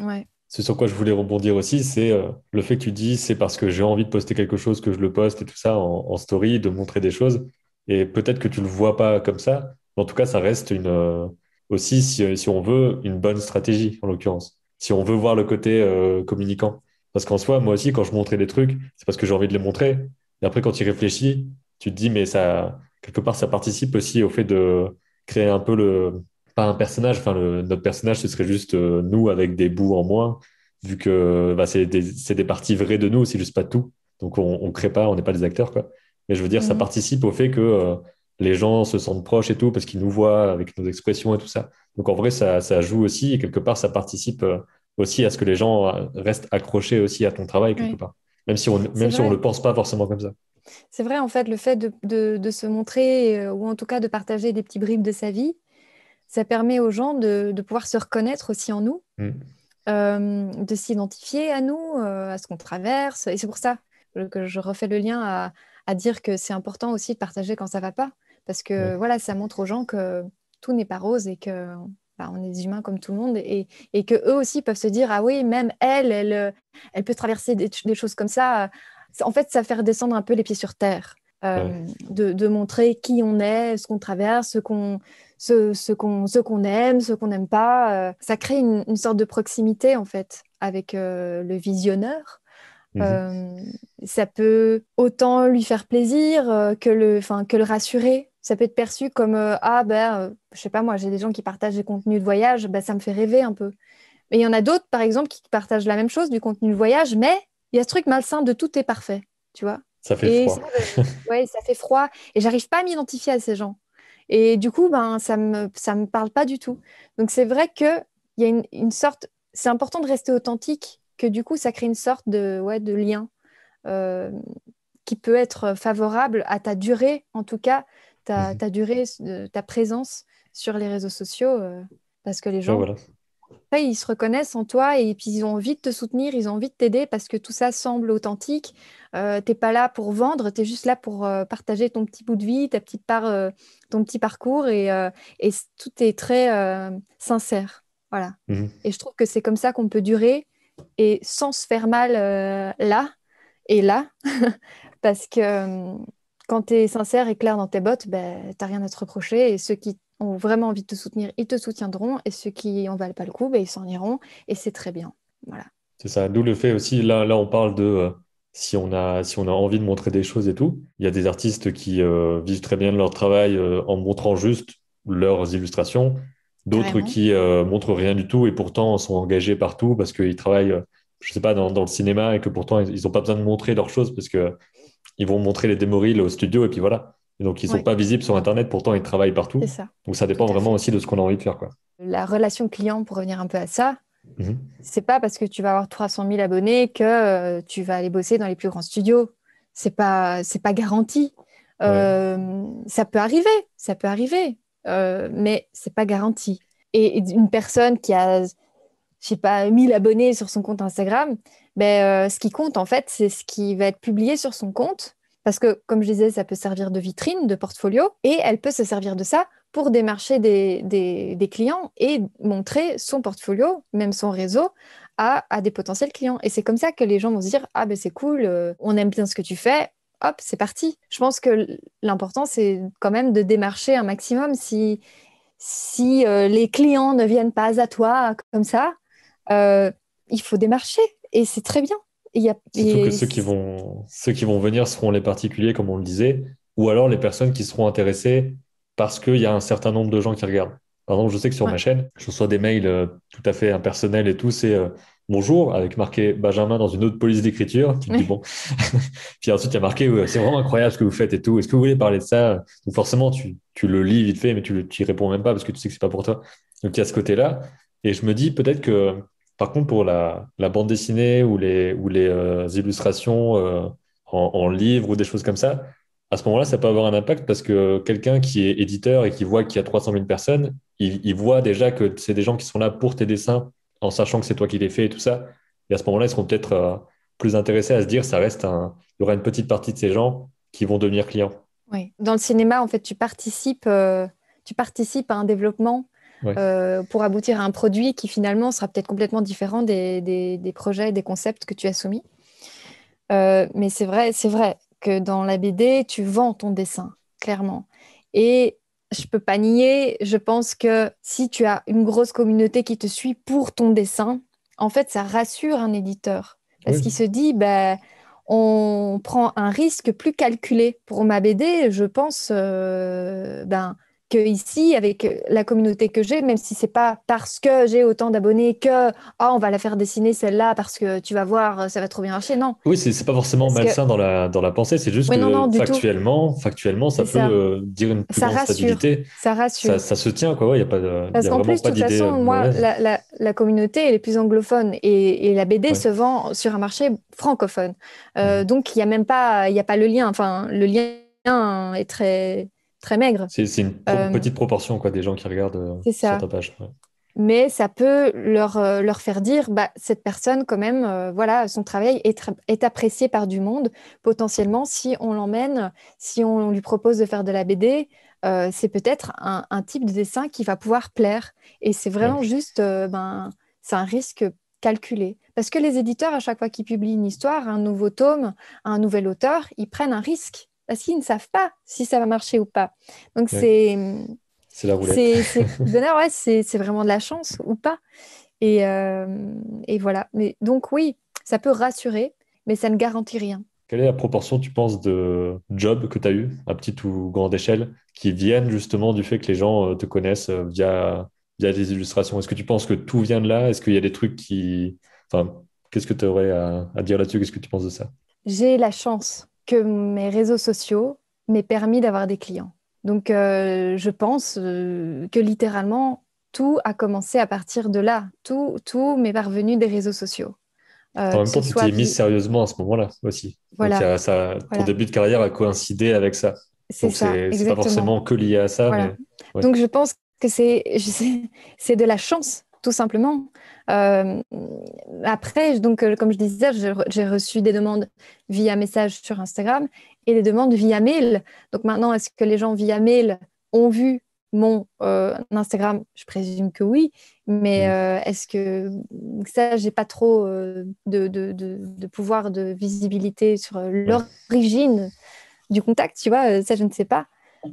Ouais. C'est sur quoi je voulais rebondir aussi, c'est euh, le fait que tu dis c'est parce que j'ai envie de poster quelque chose que je le poste et tout ça en, story, de montrer des choses. Et peut-être que tu le vois pas comme ça, mais en tout cas, ça reste une euh, aussi, si, si, on veut, une bonne stratégie en l'occurrence. Si on veut voir le côté communicant. Parce qu'en soi, moi aussi, quand je montrais des trucs, c'est parce que j'ai envie de les montrer. Et après, quand tu réfléchis, tu te dis, mais ça, quelque part, ça participe aussi au fait de créer un peu le, pas un personnage, enfin, notre personnage, ce serait juste euh, nous avec des bouts en moins, vu que bah, c'est des, des, parties vraies de nous, c'est juste pas tout. Donc, on, on crée pas, on n'est pas des acteurs, quoi. Mais je veux dire, ça mhm. participe au fait que euh, les gens se sentent proches et tout, parce qu'ils nous voient avec nos expressions et tout ça. Donc, en vrai, ça, ça joue aussi, et quelque part, ça participe. Euh, aussi à ce que les gens restent accrochés aussi à ton travail quelque part, même si on même si on le pense pas forcément comme ça. C'est vrai, en fait, le fait de, de, se montrer, euh, ou en tout cas de partager des petits bribes de sa vie, ça permet aux gens de, de, pouvoir se reconnaître aussi en nous, mm. euh, de s'identifier à nous, euh, à ce qu'on traverse. Et c'est pour ça que je refais le lien à, à dire que c'est important aussi de partager quand ça va pas, parce que voilà, ça montre aux gens que tout n'est pas rose et que bah, on est des humains comme tout le monde et, et que eux aussi peuvent se dire ah oui même elle elle, euh, peut traverser des, choses comme ça en fait ça fait redescendre un peu les pieds sur terre euh, de, montrer qui on est ce qu'on traverse ce qu'on ce, ce qu'on aime ce qu'on n'aime pas euh. ça crée une, sorte de proximité en fait avec le visionneur mm-hmm. ça peut autant lui faire plaisir que, le, que le rassurer ça peut être perçu comme euh, ah ben euh, je sais pas moi j'ai des gens qui partagent des contenus de voyage ben, ça me fait rêver un peu mais il y en a d'autres par exemple qui partagent la même chose du contenu de voyage mais il y a ce truc malsain de tout est parfait tu vois ça fait froid ça, euh, ouais ça fait froid et j'arrive pas à m'identifier à ces gens et du coup ben ça me ça me parle pas du tout donc c'est vrai que il y a une, sorte c'est important de rester authentique que du coup ça crée une sorte de de lien qui peut être favorable à ta durée en tout cas ta, mhm. ta, durée, ta présence sur les réseaux sociaux, euh, parce que les gens, ils se reconnaissent en toi et puis ils ont envie de te soutenir, ils ont envie de t'aider parce que tout ça semble authentique. Euh, t'es pas là pour vendre, tu es juste là pour euh, partager ton petit bout de vie, ta petite part, euh, ton petit parcours et, et tout est très sincère. Voilà. Mhm. Et je trouve que c'est comme ça qu'on peut durer et sans se faire mal là et là parce que quand tu es sincère et clair dans tes bottes, ben, tu n'as rien à te reprocher. Et ceux qui ont vraiment envie de te soutenir, ils te soutiendront. Et ceux qui en valent pas le coup, ben, ils s'en iront. Et c'est très bien. Voilà. C'est ça. D'où le fait aussi, là, là on parle de euh, si, on a, si on a envie de montrer des choses et tout. Il y a des artistes qui euh, vivent très bien de leur travail euh, en montrant juste leurs illustrations. D'autres qui montrent rien du tout et pourtant sont engagés partout parce qu'ils travaillent, je sais pas, dans, dans, le cinéma et que pourtant ils n'ont pas besoin de montrer leurs choses parce que ils vont montrer les démorils au studio et puis voilà. donc, ils ne sont pas visibles sur Internet, pourtant, ils travaillent partout. Donc, ça dépend vraiment aussi de ce qu'on a envie de faire. Quoi. La relation client, pour revenir un peu à ça, mhm. c'est pas parce que tu vas avoir 300 000 abonnés que euh, tu vas aller bosser dans les plus grands studios. C'est pas, pas garanti. Euh, ça peut arriver, ça peut arriver, euh, mais c'est pas garanti. Et, une personne qui a, je sais pas, 1000 abonnés sur son compte Instagram, ben, euh, ce qui compte, en fait, c'est ce qui va être publié sur son compte. Parce que, comme je disais, ça peut servir de vitrine, de portfolio, et elle peut se servir de ça pour démarcher des, clients et montrer son portfolio, même son réseau, à, à des potentiels clients. Et c'est comme ça que les gens vont se dire, ah ben c'est cool, euh, on aime bien ce que tu fais, hop, c'est parti. Je pense que l'important, c'est quand même de démarcher un maximum si, si euh, les clients ne viennent pas à toi comme ça. il faut démarcher et c'est très bien. Il Surtout que ceux qui, vont, ceux qui vont venir seront les particuliers, comme on le disait, ou alors les personnes qui seront intéressées parce qu'il y a un certain nombre de gens qui regardent. Par exemple, je sais que sur ma chaîne, je reçois des mails euh, tout à fait impersonnels et tout, c'est euh, bonjour, avec marqué Benjamin dans une autre police d'écriture. Tu me dis bon. Puis ensuite, il y a marqué c'est vraiment incroyable ce que vous faites et tout. Est-ce que vous voulez parler de ça Donc forcément, tu, le lis vite fait, mais tu n'y réponds même pas parce que tu sais que c'est pas pour toi. Donc il y a ce côté-là. Et je me dis peut-être que par contre, pour la, bande dessinée ou les, euh, illustrations euh, en, en, livre ou des choses comme ça, à ce moment-là, ça peut avoir un impact parce que quelqu'un qui est éditeur et qui voit qu'il y a 300 000 personnes, il, voit déjà que c'est des gens qui sont là pour tes dessins en sachant que c'est toi qui les fais et tout ça. Et à ce moment-là, ils seront peut-être euh, plus intéressés à se dire, ça reste il y aura une petite partie de ces gens qui vont devenir clients. Oui. Dans le cinéma, en fait, tu participes, tu participes à un développement euh, pour aboutir à un produit qui finalement sera peut-être complètement différent des, projets et des concepts que tu as soumis. Euh, mais c'est vrai, c'est vrai que dans la BD, tu vends ton dessin, clairement. Et je peux pas nier, je pense que si tu as une grosse communauté qui te suit pour ton dessin, en fait, ça rassure un éditeur parce qu'il se dit, bah, on prend un risque plus calculé. Pour ma BD, je pense, euh, ben, ici, avec la communauté que j'ai, même si c'est pas parce que j'ai autant d'abonnés que Ah, on va la faire dessiner celle-là parce que tu vas voir, ça va trop bien marcher, non. Oui, c'est pas forcément parce malsain dans, la, dans la pensée, c'est juste que factuellement, factuellement, ça peut euh, dire une plus ça stabilité. Ça rassure. Ça, se tient, quoi. Il n'y y a pas de. Parce qu'en plus, de toute façon, euh, moi, la, communauté elle est plus anglophone et, la BD se vend sur un marché francophone. Euh, mhm. Donc, il n'y a même pas, il a pas le lien. Enfin, le lien est très très maigre. C'est une euh, petite proportion quoi, des gens qui regardent euh, ta page. Mais ça peut leur, euh, leur faire dire, bah, cette personne, quand même, voilà, son travail est, apprécié par du monde. Potentiellement, si on l'emmène, si on lui propose de faire de la BD, c'est peut-être un, type de dessin qui va pouvoir plaire. Et c'est vraiment juste, ben, c'est un risque calculé. Parce que les éditeurs, à chaque fois qu'ils publient une histoire, un nouveau tome, un nouvel auteur, ils prennent un risque parce qu'ils ne savent pas si ça va marcher ou pas. Donc c'est c'est la roulette. C'est vraiment de la chance ou pas. Et, euh, et, voilà. Mais donc oui, ça peut rassurer, mais ça ne garantit rien. Quelle est la proportion, tu penses, de jobs que tu as eu à petite ou grande échelle qui viennent justement du fait que les gens euh, te connaissent euh, via, via des illustrations Est-ce que tu penses que tout vient de là Est-ce qu'il y a des trucs qui... Enfin, qu'est-ce que tu aurais à, à dire là-dessus Qu'est-ce que tu penses de ça J'ai la chance que mes réseaux sociaux m'aient permis d'avoir des clients. Donc, euh, je pense euh, que littéralement, tout a commencé à partir de là. Tout, tout m'est parvenu des réseaux sociaux. Euh, en même temps, tu t'es mise sérieusement à ce moment-là aussi. Voilà. ton début de carrière a coïncidé avec ça. C'est ça. C'est pas forcément que lié à ça. Donc, je pense que c'est de la chance, tout simplement. Euh, après, donc, euh, comme je disais, j'ai reçu des demandes via message sur Instagram et des demandes via mail. Donc maintenant, est-ce que les gens via mail ont vu mon euh, Instagram Je présume que oui, mais est-ce que ça, j'ai pas trop de, pouvoir de visibilité sur l'origine du contact, tu vois Ça, je ne sais pas.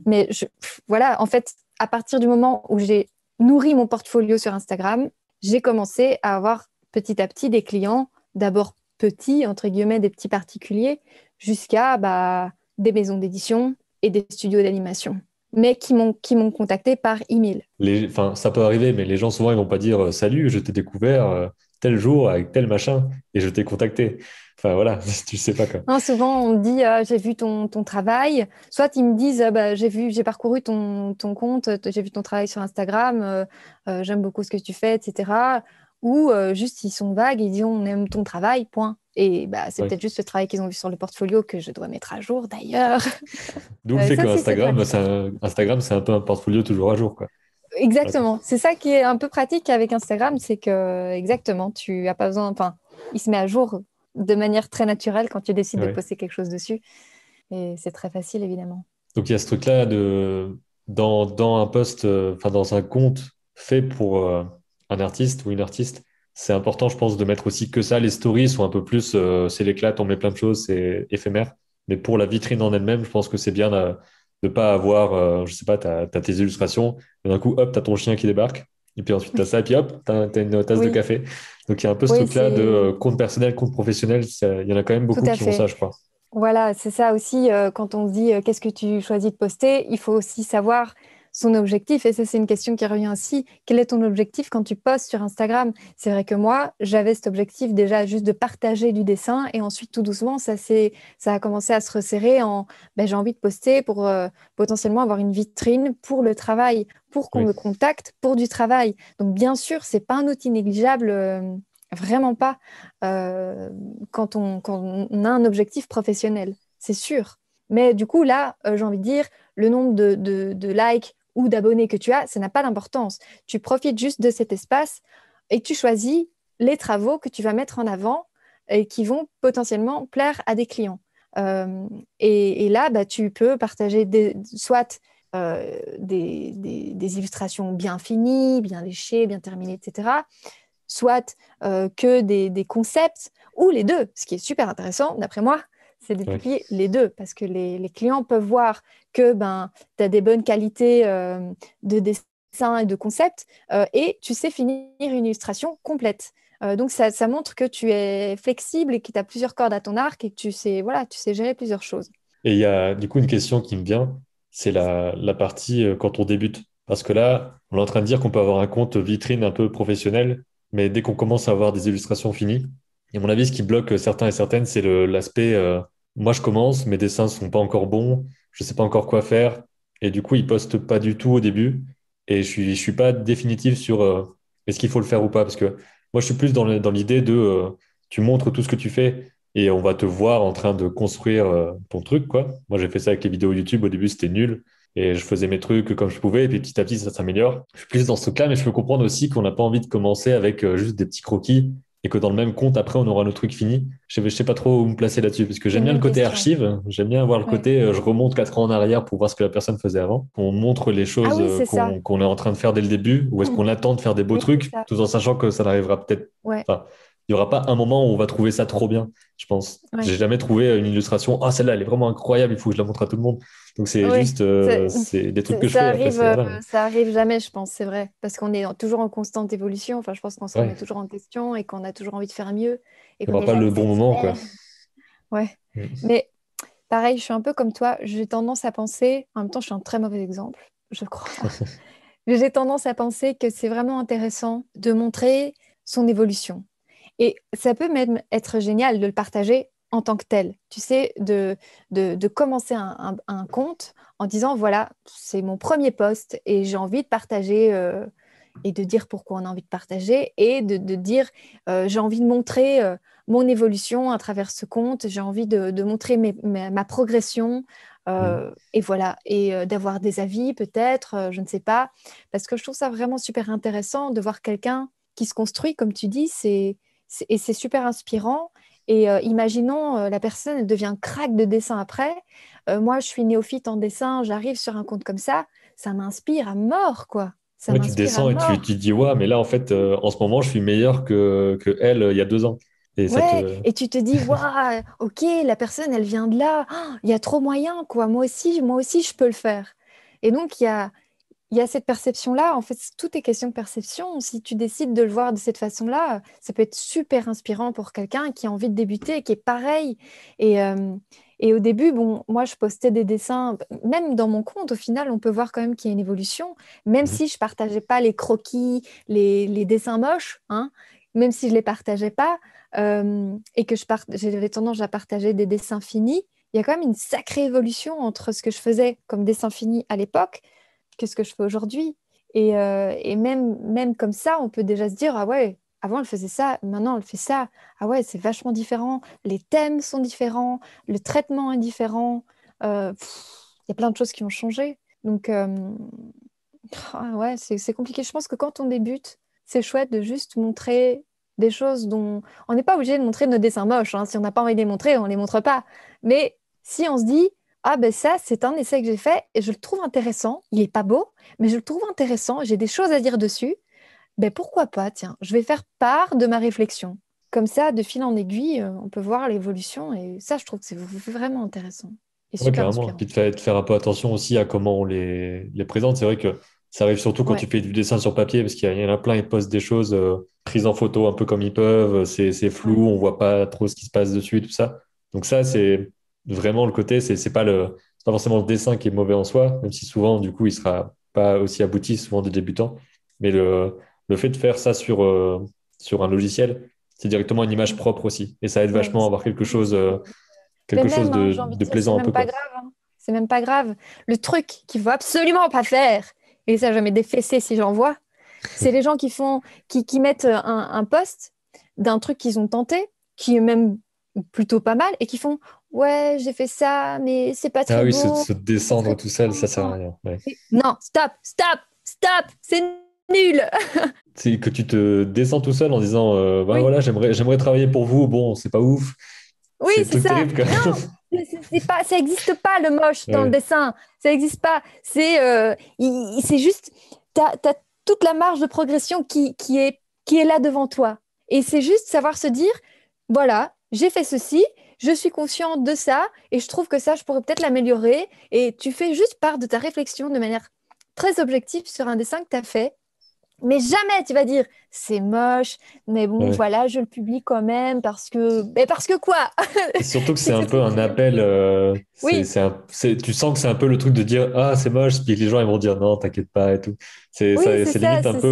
Mais je, voilà, en fait, à partir du moment où j'ai nourri mon portfolio sur Instagram, j'ai commencé à avoir petit à petit des clients, d'abord petits, entre guillemets, des petits particuliers, jusqu'à bah, des maisons d'édition et des studios d'animation mais qui m'ont contacté par email. enfin, ça peut arriver, mais les gens souvent ils vont pas dire euh, salut, je t'ai découvert euh, tel jour avec tel machin et je t'ai contacté. Enfin voilà, tu sais pas quoi. Hein, souvent on dit ah, j'ai vu ton, ton, travail. Soit ils me disent ah, bah, j'ai vu j'ai parcouru ton, ton compte, euh, j'ai vu ton travail sur Instagram, euh, euh, j'aime beaucoup ce que tu fais, etc. Ou juste ils sont vagues, ils disent on aime ton travail, point. Et bah, c'est peut-être juste le travail qu'ils ont vu sur le portfolio que je dois mettre à jour d'ailleurs. D'où le fait ça, c'est un, peu un portfolio toujours à jour Exactement, c'est ça qui est un peu pratique avec Instagram, c'est que exactement, tu as pas besoin, enfin, il se met à jour de manière très naturelle quand tu décides de poster quelque chose dessus. Et c'est très facile, évidemment. Donc il y a ce truc-là de dans, dans un poste, euh, enfin dans un compte fait pour euh, un artiste ou une artiste, c'est important, je pense, de mettre aussi que ça. Les stories sont un peu plus, euh, c'est l'éclat, on met plein de choses, c'est éphémère. Mais pour la vitrine en elle-même, je pense que c'est bien de ne pas avoir, je sais pas, tu as, tes illustrations, et d'un coup, hop, tu as ton chien qui débarque, et puis ensuite, tu as ça, et puis hop, tu as, une tasse de café. Donc il y a un peu ce truc-là de euh, compte personnel, compte professionnel, il y en a quand même beaucoup qui font ça, je crois. Voilà, c'est ça aussi, euh, quand on se dit euh, qu'est-ce que tu choisis de poster, il faut aussi savoir son objectif. Et ça, c'est une question qui revient aussi. Quel est ton objectif quand tu postes sur Instagram C'est vrai que moi, j'avais cet objectif déjà juste de partager du dessin. Et ensuite, tout doucement, ça, ça a commencé à se resserrer en ben, j'ai envie de poster pour euh, potentiellement avoir une vitrine pour le travail, pour qu'on me contacte pour du travail. Donc, bien sûr, c'est pas un outil négligeable. Euh, vraiment pas euh, quand, on, on a un objectif professionnel, c'est sûr. Mais du coup, là, j'ai envie de dire, le nombre de, de, de likes, ou d'abonnés que tu as, ça n'a pas d'importance. Tu profites juste de cet espace et tu choisis les travaux que tu vas mettre en avant et qui vont potentiellement plaire à des clients. Euh, et, là, bah, tu peux partager soit euh, des, illustrations bien finies, bien léchées, bien terminées, etc. Soit euh, que des, concepts, ou les deux, ce qui est super intéressant, d'après moi, c'est les deux parce que les, clients peuvent voir que ben, tu as des bonnes qualités euh, de dessin et de concept euh, et tu sais finir une illustration complète. Euh, donc ça, ça, montre que tu es flexible et que tu as plusieurs cordes à ton arc et que tu sais, voilà, tu sais gérer plusieurs choses. Et il y a du coup une question qui me vient, c'est la, la partie quand on débute. Parce que là, on est en train de dire qu'on peut avoir un compte vitrine un peu professionnel, mais dès qu'on commence à avoir des illustrations finies, et à mon avis, ce qui bloque certains et certaines, c'est l'aspect moi, je commence, mes dessins sont pas encore bons, je ne sais pas encore quoi faire. Et du coup, ils postent pas du tout au début. Et je suis, suis pas définitif sur euh, est-ce qu'il faut le faire ou pas. Parce que moi, je suis plus dans l'idée de euh, tu montres tout ce que tu fais et on va te voir en train de construire euh, ton truc. quoi. Moi, j'ai fait ça avec les vidéos YouTube. Au début, c'était nul. Et je faisais mes trucs comme je pouvais. Et puis petit à petit, ça s'améliore. Je suis plus dans ce cas, mais je peux comprendre aussi qu'on n'a pas envie de commencer avec juste des petits croquis et que dans le même compte, après, on aura nos truc fini. Je sais, pas trop où me placer là-dessus, parce que j'aime bien le côté archive, j'aime bien avoir le côté euh, je remonte 4 ans en arrière pour voir ce que la personne faisait avant, on montre les ah choses euh, qu'on, est en train de faire dès le début, ou est-ce mm. qu'on attend de faire des beaux trucs, tout en sachant que ça n'arrivera peut-être pas. Il n'y aura pas un moment où on va trouver ça trop bien, je pense. J'ai jamais trouvé une illustration, ah celle-là, elle est vraiment incroyable, il faut que je la montre à tout le monde. Donc c'est juste euh, des trucs que je ça fais. Arrive, ça arrive jamais, je pense, c'est vrai, parce qu'on est toujours en constante évolution. Enfin, je pense qu'on se remet toujours en question et qu'on a toujours envie de faire mieux. Et qu'on pas le bon moment, quoi. Ouais. Mm. Mais pareil, je suis un peu comme toi. J'ai tendance à penser. En même temps, je suis un très mauvais exemple, je crois. J'ai tendance à penser que c'est vraiment intéressant de montrer son évolution. Et ça peut même être génial de le partager en tant que tel. Tu sais, de, commencer un, un, compte en disant, voilà, c'est mon premier poste et j'ai envie de partager euh, et de dire pourquoi on a envie de partager et de, dire, euh, j'ai envie de montrer euh, mon évolution à travers ce compte, j'ai envie de, montrer ma progression. Mm. Et voilà, et d'avoir des avis peut-être, je ne sais pas, parce que je trouve ça vraiment super intéressant de voir quelqu'un qui se construit, comme tu dis, et c'est super inspirant. Et euh, imaginons, euh, la personne devient craque de dessin après. Euh, moi, je suis néophyte en dessin, j'arrive sur un compte comme ça, ça m'inspire à mort, quoi. tu descends et tu, tu, dis, ouais, mais là, en fait, en ce moment, je suis meilleur que, que elle il y a deux ans. Et, ouais, et tu te dis, waouh, ok, la personne, elle vient de là, oh, il y a trop moyen, quoi. Moi aussi, moi aussi, je peux le faire. Et donc, il y a, il y a cette perception-là. En fait, tout est question de perception. Si tu décides de le voir de cette façon-là, ça peut être super inspirant pour quelqu'un qui a envie de débuter, qui est pareil. Et, au début, bon, moi, je postais des dessins, même dans mon compte, au final, on peut voir quand même qu'il y a une évolution, même mmh si je partageais pas les croquis, les, dessins moches, hein, même si je les partageais pas, et que j'avais tendance à partager des dessins finis. Il y a quand même une sacrée évolution entre ce que je faisais comme dessin fini à l'époque « ce que je fais aujourd'hui. Euh, et, même, même comme ça, on peut déjà se dire, ah ouais, avant on faisait ça, maintenant elle fait ça. Ah ouais, c'est vachement différent. Les thèmes sont différents, le traitement est différent. Euh, il y a plein de choses qui ont changé. Donc, euh, ah ouais, c'est compliqué. Je pense que quand on débute, c'est chouette de juste montrer des choses dont on n'est pas obligé de montrer nos dessins moches. Hein. Si on n'a pas envie de les montrer, on ne les montre pas. Mais si on se dit, ah ben ça, c'est un essai que j'ai fait et je le trouve intéressant. Il n'est pas beau, mais je le trouve intéressant. J'ai des choses à dire dessus. Ben pourquoi pas, tiens, je vais faire part de ma réflexion. Comme ça, de fil en aiguille, euh, on peut voir l'évolution et ça, je trouve que c'est vraiment intéressant. Et super Puis de faire, un peu attention aussi à comment on les, les présente. C'est vrai que ça arrive surtout quand tu fais du dessin sur papier, parce qu'il y en a plein, ils postent des choses euh, prises en photo un peu comme ils peuvent, c'est flou, on ne voit pas trop ce qui se passe dessus, tout ça. Donc ça, c'est vraiment le côté, c'est pas le, pas forcément le dessin qui est mauvais en soi, même si souvent du coup il sera pas aussi abouti, souvent des débutants, mais le, le fait de faire ça sur, euh, sur un logiciel, c'est directement une image propre aussi, et ça aide vachement à avoir quelque chose, euh, quelque chose de, hein, de plaisant un peu. Pas grave, hein. C'est même pas grave. Le truc qu'il faut absolument pas faire, et ça je jamais fessées si j'en vois, c'est les gens qui font, qui, qui mettent un, un post d'un truc qu'ils ont tenté, qui est même plutôt pas mal, et qui font ouais, j'ai fait ça, mais c'est pas ah très Ah oui, se, descendre tout seul, ça sert à rien. Non, stop, stop, stop, c'est nul. c'est que tu te descends tout seul en disant, euh, bah voilà, j'aimerais, j'aimerais travailler pour vous. Bon, c'est pas ouf. Oui, c'est ça. non, ça n'existe pas le moche dans le dessin. Ça n'existe pas. C'est, euh, c'est juste, tu as toute la marge de progression qui, qui est qui est là devant toi. Et c'est juste savoir se dire, voilà, j'ai fait ceci, je suis consciente de ça et je trouve que ça, je pourrais peut-être l'améliorer. Et tu fais juste part de ta réflexion de manière très objective sur un dessin que tu as fait. Mais jamais tu vas dire c'est moche, mais bon voilà, je le publie quand même parce que mais parce que quoi Surtout que c'est un peu un appel. Euh, oui. tu sens que c'est un peu le truc de dire ah c'est moche, puis les gens vont dire non t'inquiète pas et tout. C'est limite un peu.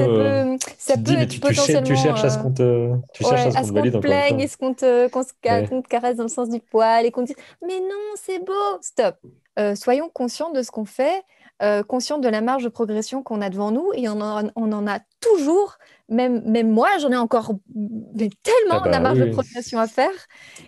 Ça euh, peut, tu être potentiellement, tu, cherches à ce qu'on te, tu à ce, plaigne et ce qu'on te, caresse dans le sens du poil et qu'on te dise mais non c'est beau stop. Euh, soyons conscients de ce qu'on fait euh, consciente de la marge de progression qu'on a devant nous et on en, a toujours. Même, moi, j'en ai encore mm, tellement ah bah de la marge de progression à faire.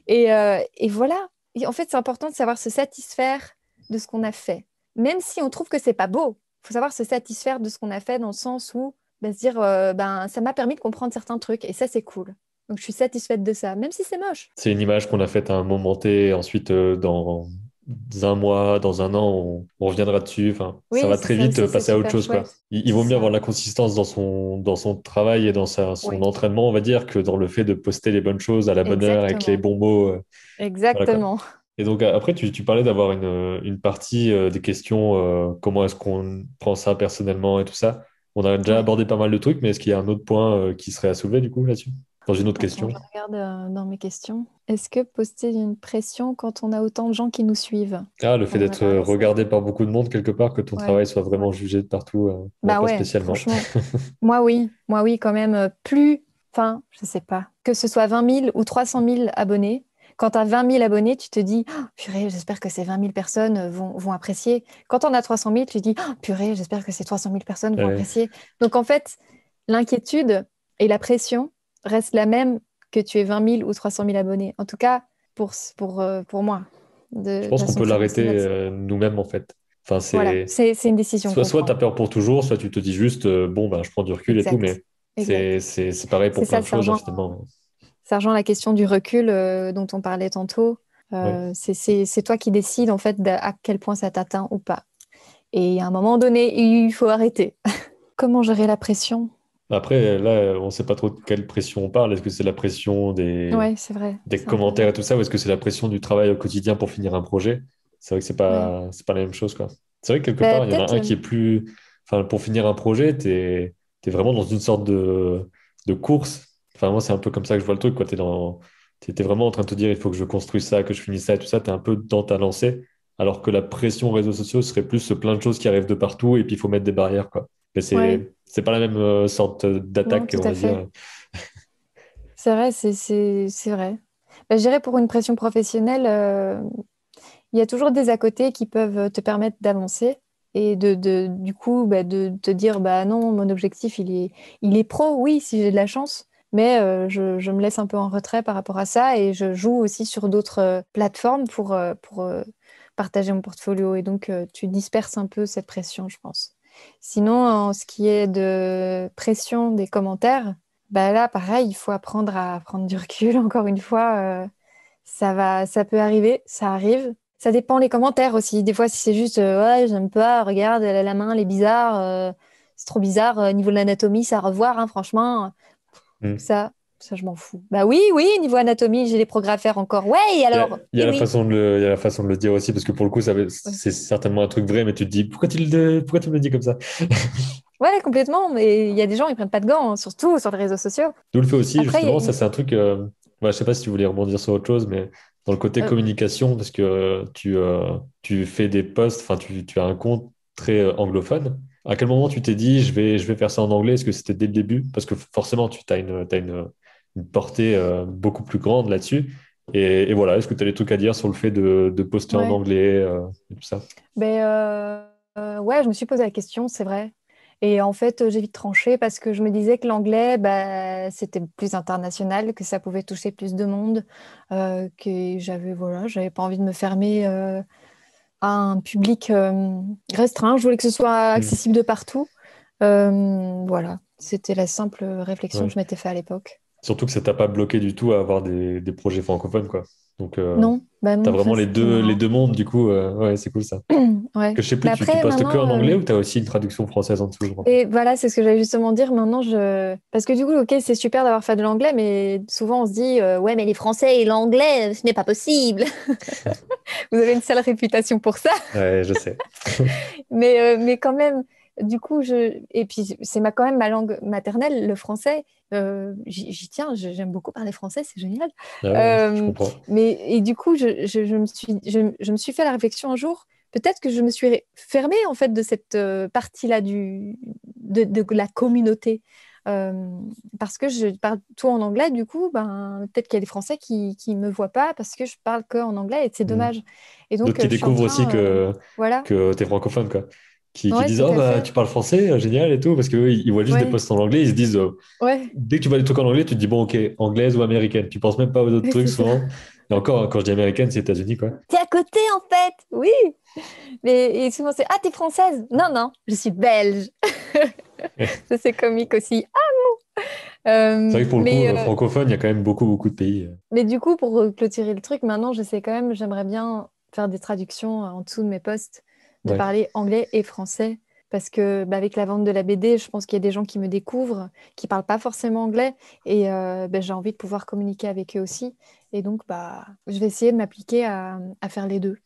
Et, euh, voilà. en fait, c'est important de savoir se satisfaire de ce qu'on a fait, même si on trouve que c'est pas beau. Il faut savoir se satisfaire de ce qu'on a fait dans le sens où bah, se dire euh, ben, ça m'a permis de comprendre certains trucs et ça c'est cool. Donc je suis satisfaite de ça, même si c'est moche. C'est une image qu'on a faite à un moment T, ensuite dans dans un mois, dans un an, on, reviendra dessus. ça va très vite passer à autre chose. Quoi. Il, vaut mieux avoir la consistance dans son, dans son travail et dans son entraînement, on va dire, que dans le fait de poster les bonnes choses à la bonne heure avec les bons mots. Euh, Exactement. et donc après, tu, parlais d'avoir une, partie euh, des questions, euh, comment est-ce qu'on prend ça personnellement et tout ça. On a déjà abordé pas mal de trucs, mais est-ce qu'il y a un autre point qui serait à soulever du coup là-dessus j'ai une autre question. Je regarde euh, dans mes questions. Est-ce que poster une pression quand on a autant de gens qui nous suivent Ah, le fait d'être euh, regardé par beaucoup de monde quelque part, que ton travail soit vraiment jugé de partout, euh, bah pas spécialement. moi oui, moi oui quand même. Plus, enfin, je ne sais pas, que ce soit 20 000 ou 300 000 abonnés, quand tu as 20 000 abonnés, tu te dis oh, purée, j'espère que ces 20 000 personnes vont, vont apprécier. Quand on a 300 000, tu te dis oh, purée, j'espère que ces 300 000 personnes vont apprécier. Donc en fait, l'inquiétude et la pression, reste la même que tu aies 20 000 ou 300 000 abonnés. En tout cas, pour, pour, euh, pour moi. je pense qu'on peut l'arrêter euh, nous-mêmes, en fait. Enfin, c'est une décision. Soit tu as peur pour toujours, soit tu te dis juste, euh, bon, ben, je prends du recul et tout, mais c'est pareil pour plein de choses, justement. Ça la question du recul dont on parlait tantôt. C'est toi qui décides, en fait, à quel point ça t'atteint ou pas. Et à un moment donné, il faut arrêter. Comment gérer la pression après, là, on ne sait pas trop de quelle pression on parle. Est-ce que c'est la pression des, des commentaires et tout ça, ou est-ce que c'est la pression du travail au quotidien pour finir un projet C'est vrai que ce n'est pas, pas la même chose. C'est vrai que quelque euh, part, il y en a un qui est plus. Enfin, pour finir un projet, tu es, vraiment dans une sorte de, de course. Enfin, moi, c'est un peu comme ça que je vois le truc. Tu es, dans... vraiment en train de te dire il faut que je construise ça, que je finisse ça et tout ça. Tu es un peu dans ta lancée. Alors que la pression réseaux sociaux serait plus plein de choses qui arrivent de partout et puis il faut mettre des barrières. quoi. Mais c'est pas la même euh, sorte d'attaque, on va c'est vrai, c'est vrai. Bah, je pour une pression professionnelle, euh, il y a toujours des à côté qui peuvent te permettre d'avancer et de, de, du coup bah, de te dire bah non mon objectif il est il est pro oui si j'ai de la chance mais euh, je, me laisse un peu en retrait par rapport à ça et je joue aussi sur d'autres plateformes pour, pour partager mon portfolio et donc tu disperses un peu cette pression je pense Sinon, en ce qui est de pression des commentaires, bah là, pareil, il faut apprendre à prendre du recul. Encore une fois, euh, ça va, ça peut arriver, ça arrive. Ça dépend les commentaires aussi. Des fois, si c'est juste euh, ouais, j'aime pas, regarde, elle a la main, elle est bizarre, euh, c'est trop bizarre. Au niveau de l'anatomie, ça à revoir, hein, franchement. Mmh. Ça, ça, je m'en fous. Bah oui, oui, niveau anatomie, j'ai des progrès à faire encore. Ouais, alors. Il y a, la, façon de le, la façon de le dire aussi, parce que pour le coup, ça, c'est certainement un truc vrai, mais tu te dis, pourquoi tu, le, me le dis comme ça Ouais, complètement. Mais il y a des gens, ils prennent pas de gants, hein, surtout sur les réseaux sociaux. D'où le fait aussi, justement, ça, c'est un truc. Je euh, ne bah, je sais pas si tu voulais rebondir sur autre chose, mais dans le côté euh. communication, parce que euh, tu, tu fais des posts, enfin, tu, as un compte très anglophone. À quel moment tu t'es dit, je vais, je vais faire ça en anglais Est-ce que c'était dès le début Parce que forcément, tu as une, as une une portée euh, beaucoup plus grande là-dessus. Et, voilà, est-ce que tu as des trucs à dire sur le fait de, poster en anglais euh, et tout ça ben, euh, Ouais, je me suis posé la question, c'est vrai. Et en fait, j'ai vite tranché parce que je me disais que l'anglais, ben, c'était plus international, que ça pouvait toucher plus de monde, que j'avais voilà, j'avais pas envie de me fermer à un public restreint. Je voulais que ce soit mmh. accessible de partout. voilà, c'était la simple réflexion que je m'étais fait à l'époque. Surtout que ça t'a pas bloqué du tout à avoir des, projets francophones, quoi. Donc, euh, non, bah t'as vraiment les deux, les deux mondes, du coup. Euh, ouais, c'est cool ça. ouais. Que je sais plus, bah tu, postes que en anglais euh, ou t'as aussi une traduction française en dessous Et voilà, c'est ce que j'allais justement dire. Maintenant, je... parce que du coup, ok, c'est super d'avoir fait de l'anglais, mais souvent on se dit, ouais, mais les Français et l'anglais, ce n'est pas possible. Vous avez une sale réputation pour ça. ouais, je sais. mais, mais quand même, du coup, je... et puis c'est ma, quand même ma langue maternelle, le français. Euh, j'y tiens, j'aime beaucoup parler français, c'est génial. Ah je euh, mais et du coup, je, je, me suis, je, me suis fait la réflexion un jour. Peut-être que je me suis fermée en fait de cette euh, partie-là du de, la communauté. parce que je parle tout en anglais, du coup, ben, peut-être qu'il y a des Français qui ne me voient pas parce que je parle qu'en anglais et c'est hmm. dommage. Et donc, tu découvres aussi que, que tu es francophone. Quoi qui, disent ah, bah, tu parles français, euh, génial et tout, parce qu'ils ils voient juste des posts en anglais, ils se disent euh, ouais. dès que tu vois des trucs en anglais, tu te dis bon, ok, anglaise ou américaine. Tu penses même pas aux autres trucs souvent. Et encore, quand je dis américaine, c'est États-Unis, quoi. T'es à côté, en fait, oui. Mais souvent, c'est ah, t'es française Non, non, je suis belge. c'est comique aussi. Ah non euh, C'est vrai que pour le coup, francophone, il y a quand même beaucoup, beaucoup de pays. Mais du coup, pour clôturer le truc, maintenant, je sais quand même, j'aimerais bien faire des traductions en dessous de mes postes de parler anglais et français. Parce que bah, avec la vente de la BD, je pense qu'il y a des gens qui me découvrent, qui parlent pas forcément anglais, et euh, bah, j'ai envie de pouvoir communiquer avec eux aussi. Et donc, bah, je vais essayer de m'appliquer à, faire les deux.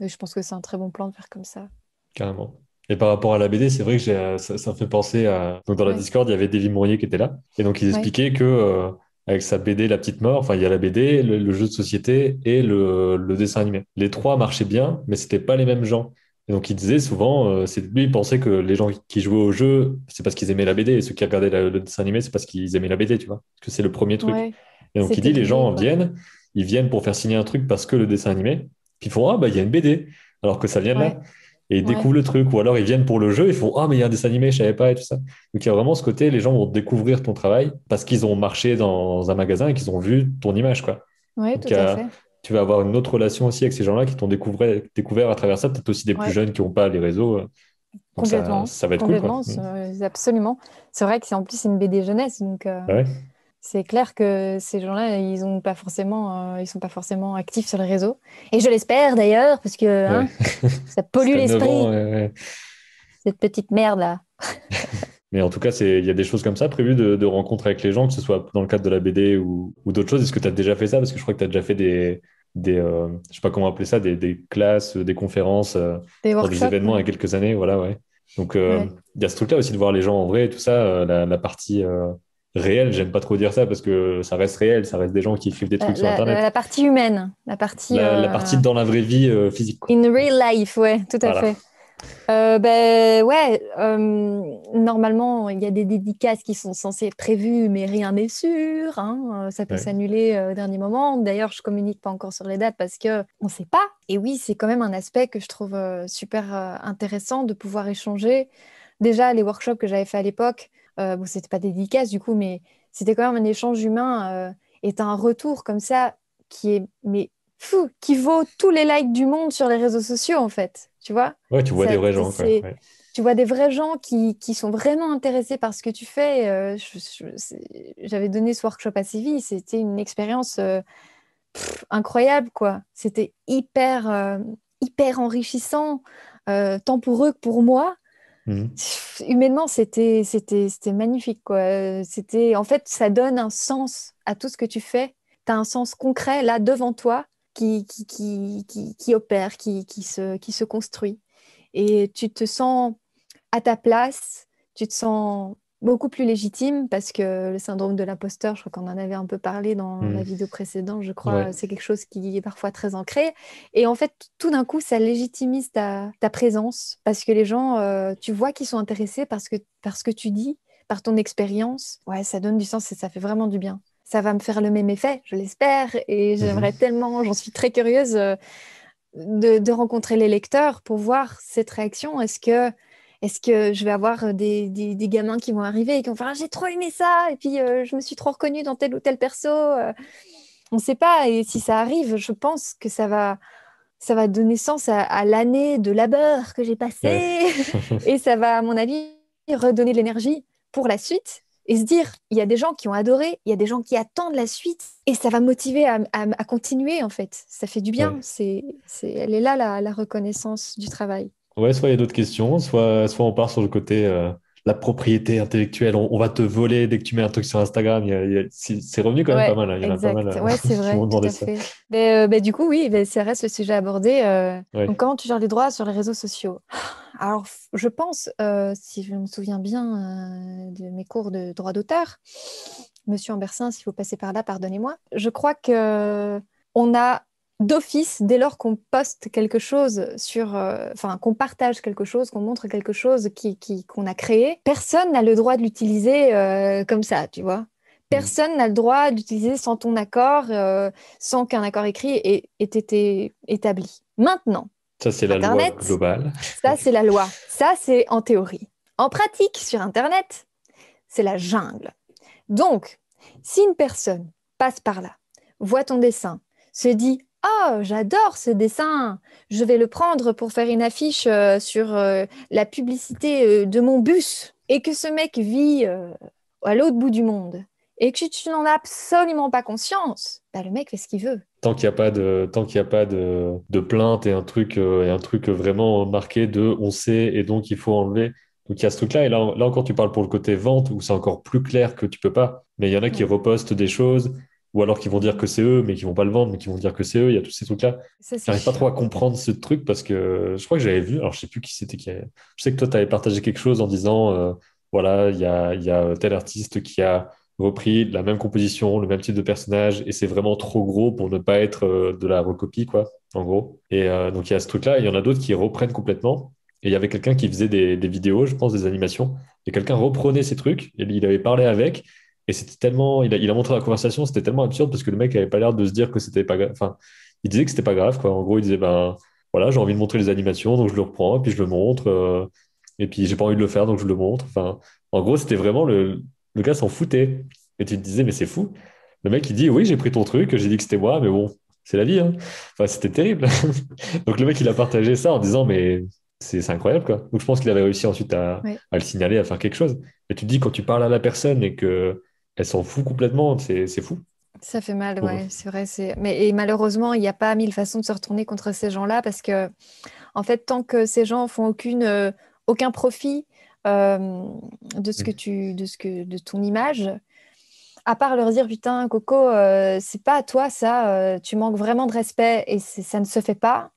Et je pense que c'est un très bon plan de faire comme ça. Carrément. Et par rapport à la BD, c'est vrai que euh, ça, me fait penser à. dans la Discord, il y avait David Mourier qui était là. Et donc, il expliquait que euh, avec sa BD La Petite Mort, enfin, il y a la BD, le, jeu de société et le, le, dessin animé. Les trois marchaient bien, mais c'était pas les mêmes gens. Et donc, il disait souvent, euh, lui, il pensait que les gens qui jouaient au jeu, c'est parce qu'ils aimaient la BD, et ceux qui regardaient le dessin animé, c'est parce qu'ils aimaient la BD, tu vois, parce que c'est le premier truc. Et donc, il dit, les gens viennent, ils viennent pour faire signer un truc parce que le dessin animé, puis ils font, ah, bah, il y a une BD, alors que ça vient là. Et ils découvrent le truc, ou alors ils viennent pour le jeu, ils font Ah, mais il y a un dessin animé, je savais pas, et tout ça. Donc il y a vraiment ce côté, les gens vont découvrir ton travail parce qu'ils ont marché dans un magasin et qu'ils ont vu ton image, quoi. Oui, tout à fait tu vas avoir une autre relation aussi avec ces gens-là qui t'ont découvert, découvert à travers ça, peut-être aussi des plus jeunes qui n'ont pas les réseaux. Euh. complètement. Ça, va être cool. Mm. Absolument. C'est vrai que c'est en plus une BD jeunesse, donc euh, c'est clair que ces gens-là, ils ont pas forcément, euh, ils sont pas forcément actifs sur les réseaux. Et je l'espère d'ailleurs, parce que hein, ça pollue l'esprit. Cette petite merde là. Mais en tout cas, il y a des choses comme ça prévues de, de rencontres avec les gens, que ce soit dans le cadre de la BD ou, ou d'autres choses. Est-ce que tu as déjà fait ça Parce que je crois que tu as déjà fait des, des euh, je sais pas comment appeler ça, des, des classes, des conférences, euh, des, événements il y a quelques années, voilà, ouais. Donc euh, il y a ce truc-là aussi de voir les gens en vrai et tout ça, la, partie réelle, j'aime pas trop dire ça parce que ça reste réel, ça reste des gens qui suivent des trucs sur Internet. La, partie humaine, la partie. La, partie dans la vraie vie physique. In real life, ouais, tout à fait. Euh, ben ouais, euh, normalement il y a des dédicaces qui sont censées être prévues, mais rien n'est sûr. Hein. Euh, ça peut s'annuler au dernier moment. D'ailleurs, je communique pas encore sur les dates parce que on sait pas. Et oui, c'est quand même un aspect que je trouve super intéressant de pouvoir échanger. Déjà, les workshops que j'avais fait à l'époque, bon, c'était pas des dédicaces du coup, mais c'était quand même un échange humain et un retour comme ça qui est mais fou, qui vaut tous les likes du monde sur les réseaux sociaux, en fait. Tu vois Ouais, tu vois des vrais gens. Tu vois des vrais gens qui, qui, sont vraiment intéressés par ce que tu fais. Euh, j'avais donné ce workshop à Séville, c'était une expérience euh, incroyable, quoi. C'était hyper, euh, hyper enrichissant, tant pour eux que pour moi. Mmh. Humainement, c'était magnifique. Quoi. En fait, ça donne un sens à tout ce que tu fais. Tu as un sens concret là devant toi qui, qui, qui, qui opère, qui, se, qui se construit. Et tu te sens à ta place, tu te sens beaucoup plus légitime parce que le syndrome de l'imposteur, je crois qu'on en avait un peu parlé dans hmm. la vidéo précédente, je crois, c'est quelque chose qui est parfois très ancré. Et en fait, tout d'un coup, ça légitimise ta, ta, présence parce que les gens, euh, tu vois qu'ils sont intéressés parce que, parce que tu dis, par ton expérience. Ouais, ça donne du sens et ça fait vraiment du bien ça va me faire le même effet, je l'espère, et mmh j'aimerais tellement, j'en suis très curieuse euh, de, rencontrer les lecteurs pour voir cette réaction. Est-ce que, est que je vais avoir des, gamins qui vont arriver et qui vont faire ah, j'ai trop aimé ça, et puis euh, je me suis trop reconnue dans tel ou tel perso euh. On ne sait pas, et si ça arrive, je pense que ça va, ça va donner sens à, l'année de labeur que j'ai passée, et ça va, à mon avis, redonner de l'énergie pour la suite et se dire, il y a des gens qui ont adoré, il y a des gens qui attendent la suite, et ça va motiver à, continuer, en fait. Ça fait du bien. C'est, elle est là, la, reconnaissance du travail. Ouais, soit il y a d'autres questions, soit, soit on part sur le côté, euh, la propriété intellectuelle, on, va te voler dès que tu mets un truc sur Instagram. C'est revenu quand même pas mal. Hein. Il y en a pas mal. Euh, ouais, c'est vrai. Euh, du coup, oui, c'est ça reste le sujet abordé. Euh, comment tu gères les droits sur les réseaux sociaux Alors, je pense, si je me souviens bien de mes cours de droit d'auteur, Monsieur Ambersin, si vous passez par là, pardonnez-moi. Je crois que on a d'office, dès lors qu'on poste quelque chose sur, euh, enfin qu'on partage quelque chose, qu'on montre quelque chose qui, qu'on a créé, personne n'a le droit de l'utiliser euh, comme ça, tu vois. Mmh. Personne n'a le droit d'utiliser sans ton accord, euh, sans qu'un accord écrit ait, ait été établi. Maintenant. Ça, c'est la loi globale. Ça, c'est la loi. Ça, c'est en théorie. En pratique, sur Internet, c'est la jungle. Donc, si une personne passe par là, voit ton dessin, se dit Oh, j'adore ce dessin. Je vais le prendre pour faire une affiche euh, sur euh, la publicité euh, de mon bus. Et que ce mec vit à l'autre bout du monde. Et que tu n'en as absolument pas conscience. Bah, le mec fait ce qu'il veut. Tant qu'il n'y a pas de, tant qu'il a pas de, plainte et un truc, et un truc vraiment marqué de on sait et donc il faut enlever. Donc il y a ce truc-là, et là, là, encore tu parles pour le côté vente, où c'est encore plus clair que tu peux pas, mais il y en a qui repostent des choses, ou alors qu'ils vont dire que c'est eux, mais qu'ils vont pas le vendre, mais qu'ils vont dire que c'est eux. Il y a tous ces trucs-là. J'arrive pas trop à comprendre ce truc parce que je crois que j'avais vu, alors je sais plus qui c'était qui Je sais que toi, tu avais partagé quelque chose en disant, euh, voilà, il y a, tel artiste qui a repris la même composition, le même type de personnage, et c'est vraiment trop gros pour ne pas être euh, de la recopie, quoi, en gros. Et euh, donc il y a ce truc-là, il y en a d'autres qui reprennent complètement. Et il y avait quelqu'un qui faisait des, des vidéos, je pense, des animations, et quelqu'un reprenait ces trucs, et il avait parlé avec, et c'était tellement. Il a, montré la conversation, c'était tellement absurde parce que le mec avait pas l'air de se dire que c'était pas grave. Enfin, il disait que c'était pas grave, quoi. En gros, il disait, ben voilà, j'ai envie de montrer les animations, donc je le reprends, et puis je le montre. Euh, et puis j'ai pas envie de le faire, donc je le montre. Enfin, en gros, c'était vraiment le, gars s'en foutait. Et tu te disais, mais c'est fou. Le mec, il dit, oui, j'ai pris ton truc, j'ai dit que c'était moi, mais bon, c'est la vie. Hein. Enfin, c'était terrible. donc le mec, il a partagé ça en disant, mais c'est incroyable quoi. Donc je pense qu'il avait réussi ensuite à, à, le signaler, à faire quelque chose. Et tu te dis quand tu parles à la personne et que elle s'en fout complètement. C'est fou. Ça fait mal, ouais, c'est vrai. Mais et malheureusement, il n'y a pas mille façons de se retourner contre ces gens-là parce que, en fait, tant que ces gens font aucune, euh, aucun profit euh, de ce que mm. tu, de ce que, de ton image, à part leur dire putain, Coco, euh, c'est pas à toi ça, tu manques vraiment de respect et ça ne se fait pas.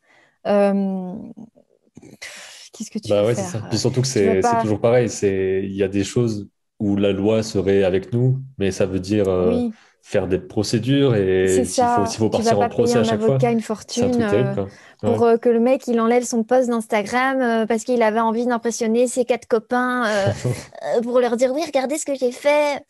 Qu'est-ce que tu bah, ouais, faire ça. Puis surtout que c'est toujours pareil. C'est il y a des choses où la loi serait avec nous, mais ça veut dire euh, faire des procédures et s'il faut, partir en procès à chaque avocat, fois. une fortune euh, pour euh, que le mec il enlève son post d'Instagram parce qu'il avait envie d'impressionner ses quatre copains pour leur dire oui regardez ce que j'ai fait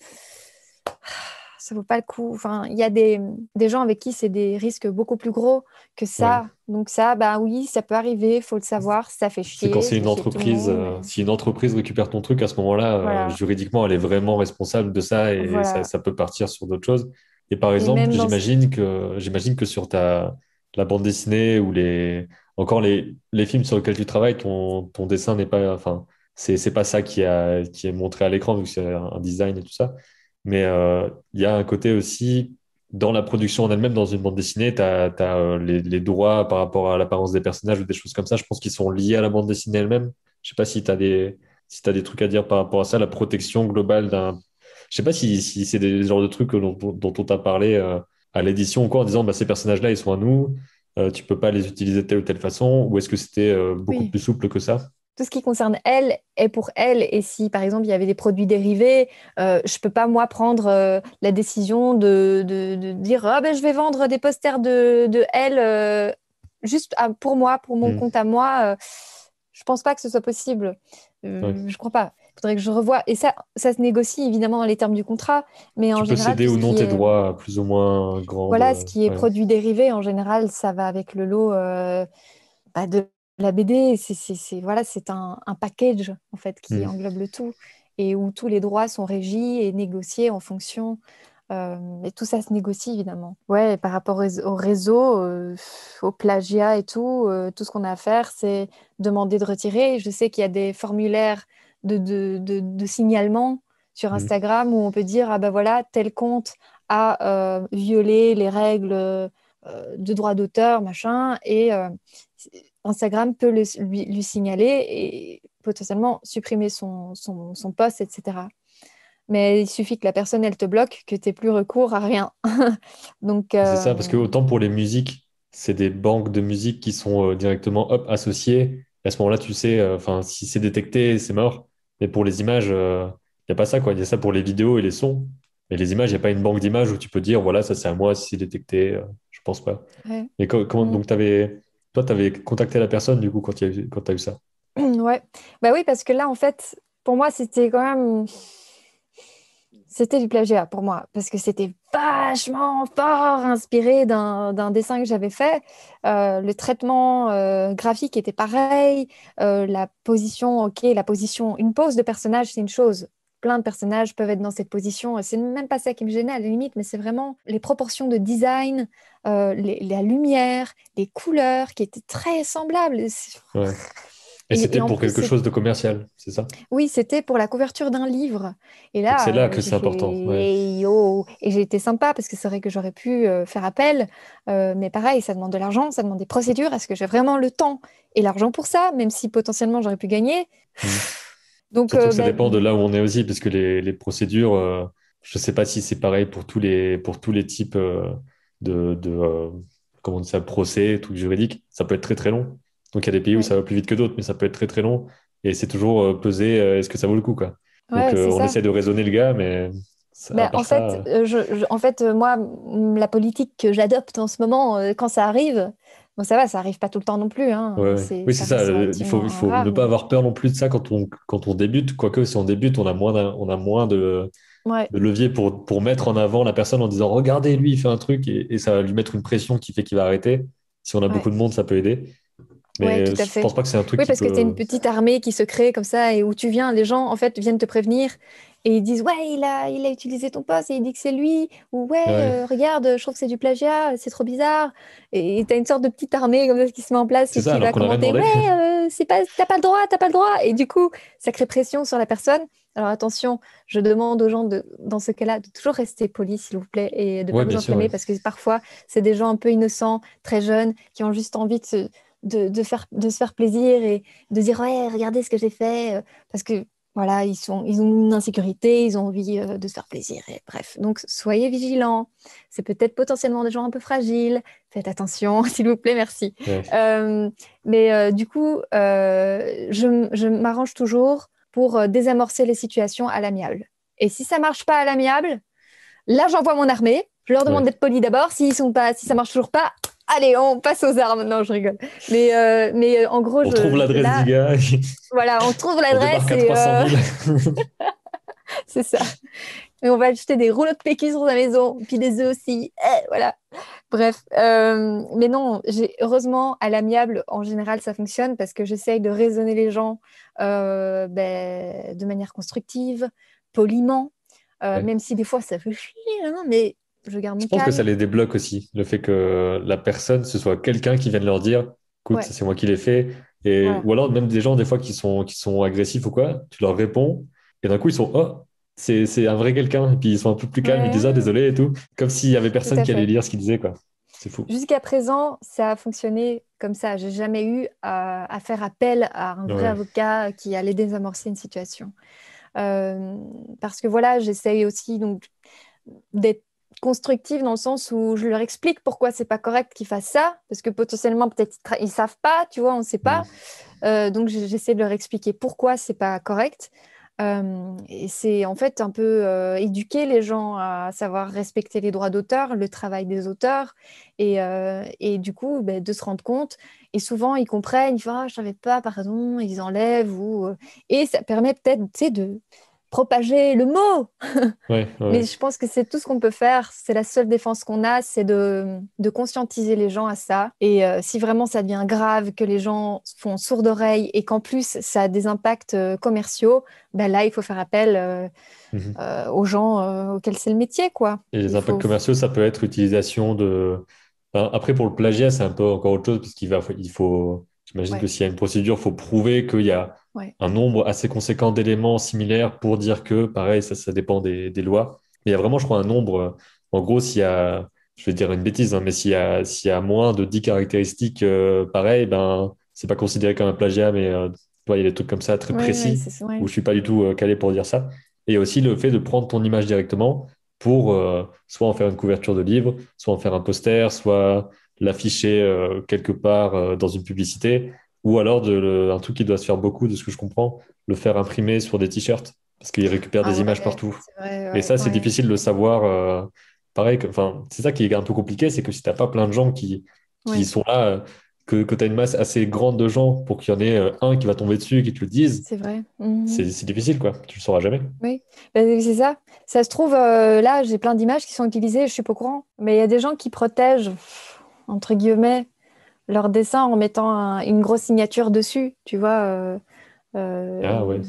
ça vaut pas le coup. Enfin, il y a des, des, gens avec qui c'est des risques beaucoup plus gros que ça. Donc ça, bah oui, ça peut arriver, faut le savoir, ça fait chier. C'est quand c'est une entreprise, euh, si une entreprise récupère ton truc, à ce moment-là, euh, juridiquement, elle est vraiment responsable de ça et ça, peut partir sur d'autres choses. Et par exemple, j'imagine que j'imagine que sur ta la bande dessinée ou les encore les, les films sur lesquels tu travailles, ton, ton dessin n'est pas enfin c'est, c'est pas ça qui, a, qui est montré à l'écran, vu que c'est un design et tout ça. Mais euh, il y a un côté aussi dans la production en elle-même, dans une bande dessinée, tu as, euh, les, droits par rapport à l'apparence des personnages ou des choses comme ça, je pense qu'ils sont liés à la bande dessinée elle-même. Je ne sais pas si tu as, des, si des trucs à dire par rapport à ça, la protection globale d'un... Je ne sais pas si, c'est des genres de trucs dont, on t'a parlé euh, à l'édition ou quoi, en disant bah, ces personnages-là, ils sont à nous, tu ne peux pas les utiliser de telle ou telle façon, ou est-ce que c'était beaucoup plus souple que ça tout ce qui concerne elle est pour elle. Et si, par exemple, il y avait des produits dérivés, euh, je ne peux pas, moi, prendre euh, la décision de, de, dire ah, ben, je vais vendre des posters de, de elle euh, juste ah, pour moi, pour mon hmm. compte à moi. je ne pense pas que ce soit possible. Je ne crois pas. Il faudrait que je revoie. Et ça, ça se négocie évidemment dans les termes du contrat. Mais en peux général, céder ou non tes droits plus ou moins grands. Voilà, ce qui est produit dérivé, en général, ça va avec le lot bah, de la BD, c'est voilà, c'est un, package en fait qui mmh. englobe le tout et où tous les droits sont régis et négociés en fonction. Euh, et tout ça se négocie évidemment. Ouais, par rapport au réseau, euh, au plagiat et tout, euh, tout ce qu'on a à faire, c'est demander de retirer. Je sais qu'il y a des formulaires de, signalement sur mmh. Instagram où on peut dire ah ben voilà tel compte a violé les règles de droit d'auteur machin et Instagram peut lui, signaler et potentiellement supprimer son, son, son post, etc. Mais il suffit que la personne, elle te bloque, que tu n'aies plus recours à rien. Donc, C'est ça, euh, parce que autant pour les musiques, c'est des banques de musique qui sont euh, directement hop, associées. à ce moment-là, tu sais, euh, enfin si c'est détecté, c'est mort. Mais pour les images, il n'y a pas ça. quoi. Il y a ça pour les vidéos et les sons. Mais les images, il n'y a pas une banque d'images où tu peux dire, voilà, ça c'est à moi si c'est détecté. je pense pas. comment, mm. donc, tu avais t'avais tu avais contacté la personne du coup quand tu as, eu ça Ouais, bah oui, parce que là, en fait, pour moi, c'était quand même. C'était du plagiat pour moi, parce que c'était vachement fort inspiré d'un dessin que j'avais fait. Euh, le traitement euh, graphique était pareil. Euh, la position, ok, la position, une pose de personnage, c'est une chose plein de personnages peuvent être dans cette position. Euh, c'est même pas ça qui me gênait à la limite, mais c'est vraiment les proportions de design, euh, la lumière, les couleurs qui étaient très semblables. Et, c'était pour quelque chose de commercial, c'est ça Oui, c'était pour la couverture d'un livre. Et là, c'est là que euh, c'est important. et j'ai été sympa parce que c'est vrai que j'aurais pu faire appel, mais pareil, ça demande de l'argent, ça demande des procédures. Est-ce que j'ai vraiment le temps et l'argent pour ça Même si potentiellement j'aurais pu gagner. Mmh. Donc, euh, ça bah, dépend de là où on est aussi, parce que les, les procédures, euh, je ne sais pas si c'est pareil pour tous les, pour tous les types euh, de, de comment on ça, procès, trucs juridiques. Ça peut être très très long. Donc il y a des pays où ça va plus vite que d'autres, mais ça peut être très très long. Et c'est toujours pesé, est-ce que ça vaut le coup quoi Donc on essaie de raisonner le gars, mais bah, en, fait, je, en fait, moi, la politique que j'adopte en ce moment, quand ça arrive, ça va, ça arrive pas tout le temps non plus. Hein. oui, c'est ça. Il faut, il faut ne pas avoir peur non plus de ça quand on, quand on débute. Quoique, si on débute, on a moins, de, on a moins de, levier pour, pour mettre en avant la personne en disant Regardez, lui, il fait un truc et, ça va lui mettre une pression qui fait qu'il va arrêter. Si on a beaucoup de monde, ça peut aider. Mais tout à je pense pas que c'est un truc. Oui, parce que c'est une petite armée qui se crée comme ça et où tu viens, les gens en fait viennent te prévenir et ils disent ouais il a, il a utilisé ton poste et il dit que c'est lui ou ouais, euh, regarde je trouve que c'est du plagiat c'est trop bizarre et tu as une sorte de petite armée comme ça qui se met en place et qui va commenter ouais euh, c'est pas t'as pas le droit t'as pas le droit et du coup ça crée pression sur la personne alors attention je demande aux gens de, dans ce cas-là de toujours rester poli s'il vous plaît et de ne pas vous enflammer parce que parfois c'est des gens un peu innocents très jeunes qui ont juste envie de de, de, faire, de se faire plaisir et de dire ouais regardez ce que j'ai fait euh, parce que voilà, ils, sont, ils ont une insécurité, ils ont envie euh, de se faire plaisir, bref. Donc, soyez vigilants. C'est peut-être potentiellement des gens un peu fragiles. Faites attention, s'il vous plaît, merci. Euh, mais euh, du coup, je, m'arrange toujours pour désamorcer les situations à l'amiable. Et si ça marche pas à l'amiable, là, j'envoie mon armée. Je leur demande d'être polis d'abord. Si, sont pas, si ça marche toujours pas, allez, on passe aux armes. Non, je rigole. Mais, euh, mais euh, en gros, on trouve l'adresse du gars. voilà, on trouve l'adresse euh, C'est ça. Et on va acheter des rouleaux de PQ sur la maison, puis des œufs aussi. Eh, voilà. Bref. mais non, heureusement, à l'amiable, en général, ça fonctionne parce que j'essaye de raisonner les gens ben, de manière constructive, poliment, même si des fois ça fait chier, Non, hein, mais je garde Je pense que ça les débloque aussi, le fait que la personne, ce soit quelqu'un qui vienne leur dire écoute, c'est moi qui l'ai fait. Et, Ou alors, même des gens, des fois, qui sont, qui sont agressifs ou quoi, tu leur réponds, et d'un coup, ils sont oh, c'est un vrai quelqu'un. Et puis, ils sont un peu plus calmes, ils disent ah, désolé et tout. Comme s'il y avait personne qui allait lire ce qu'ils disaient, quoi. C'est fou. Jusqu'à présent, ça a fonctionné comme ça. J'ai jamais eu euh, à, faire appel à un vrai avocat qui allait désamorcer une situation. Euh, parce que voilà, j'essaye aussi donc d'être constructive dans le sens où je leur explique pourquoi c'est pas correct qu'ils fassent ça, parce que potentiellement peut-être ils, savent pas, tu vois, on sait pas. Mmh. Euh, donc j'essaie de leur expliquer pourquoi c'est pas correct. Euh, et c'est en fait un peu euh, éduquer les gens à savoir respecter les droits d'auteur, le travail des auteurs, et, et du coup ben, de se rendre compte. Et souvent ils comprennent, ils font ah, je savais pas, pardon, ils enlèvent ou et ça permet peut-être de propager le mot. Mais je pense que c'est tout ce qu'on peut faire. C'est la seule défense qu'on a, c'est de, conscientiser les gens à ça. Et euh, si vraiment ça devient grave, que les gens font sourd d'oreille et qu'en plus ça a des impacts euh, commerciaux, ben là, il faut faire appel euh, mhm. aux gens auxquels c'est le métier. quoi. Et les impacts commerciaux, ça peut être utilisation de... après, pour le plagiat, c'est un peu encore autre chose parce qu'il faut J'imagine que s'il y a une procédure, il faut prouver qu'il y a un nombre assez conséquent d'éléments similaires pour dire que, pareil, ça, ça dépend des, lois. Mais il y a vraiment, je crois, un nombre. Euh, en gros, s'il y a, je vais dire une bêtise, hein, mais s'il y, a, moins de 10 caractéristiques euh, pareilles, ben, c'est pas considéré comme un plagiat, mais euh, il y a des trucs comme ça très précis où je suis pas du tout calé pour dire ça. Et aussi le fait de prendre ton image directement pour soit en faire une couverture de livre, soit en faire un poster, soit l'afficher euh, quelque part euh, dans une publicité, ou alors un truc qui doit se faire beaucoup, de ce que je comprends, le faire imprimer sur des t-shirts, parce qu'ils récupèrent des ah images partout. et ça, c'est difficile de savoir. Euh, pareil, c'est ça qui est un peu compliqué, c'est que si tu n'as pas plein de gens qui, qui sont là, que, que tu as une masse assez grande de gens pour qu'il y en ait un qui va tomber dessus, qui te le dise. C'est vrai. Mhm. C'est difficile, quoi. Tu le sauras jamais. Oui, bah, c'est ça. Ça se trouve, là, j'ai plein d'images qui sont utilisées, je suis pas au courant. Mais il y a des gens qui protègent entre guillemets, leur dessin en mettant une grosse signature dessus, tu vois. Euh, euh, ah, ouais.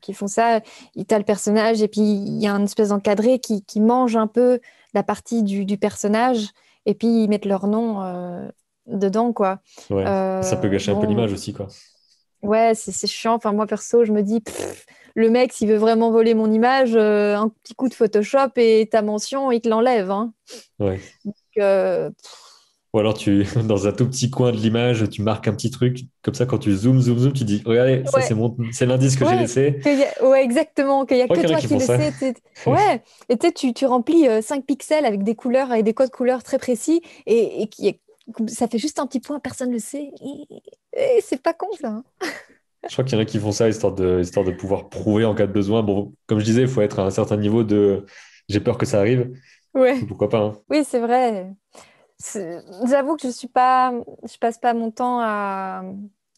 Qui font ça, il t'a le personnage et puis il y a une espèce d'encadré qui, qui, mange un peu la partie du, du personnage et puis ils mettent leur nom euh, dedans, quoi. Ouais. ça peut gâcher un peu l'image aussi, quoi. Ouais, c'est chiant. Enfin, moi perso, je me dis, le mec, s'il veut vraiment voler mon image, un petit coup de Photoshop et ta mention, il te l'enlève. Hein. Ouais. Donc, ou alors, tu, dans un tout petit coin de l'image, tu marques un petit truc. Comme ça, quand tu zoom zoom, zoom, tu dis Regardez, ça, c'est, mon... c'est l'indice que j'ai laissé. Oui, Ouais, exactement. Qu'il n'y a que toi qui, le sais. Ouais. Et tu, tu remplis 5 euh, pixels avec des couleurs et des codes couleurs très précis. Et, et ça fait juste un petit point, personne ne le sait. Et, c'est pas con, ça. Hein. je crois qu'il y en a qui font ça histoire de, histoire de pouvoir prouver en cas de besoin. Bon, comme je disais, il faut être à un certain niveau de j'ai peur que ça arrive. Ouais. Pourquoi pas hein. Oui, c'est vrai. J'avoue que je suis pas, je passe pas mon temps à,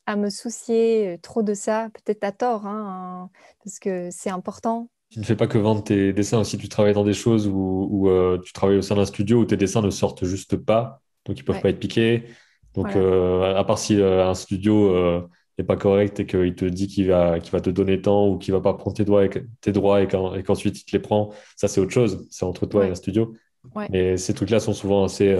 à me soucier euh, trop de ça, peut-être à tort, hein, parce que c'est important. Tu ne fais pas que vendre tes dessins aussi, tu travailles dans des choses où, euh, tu travailles au sein d'un studio où tes dessins ne sortent juste pas, donc ils ne peuvent pas être piqués. Donc, euh, à part si un studio n'est pas correct et qu'il te dit qu'il va, va te donner temps ou qu'il va pas prendre tes droits et, et qu'ensuite il te les prend, ça c'est autre chose, c'est entre toi et un studio. Ouais. Mais ces trucs-là sont souvent assez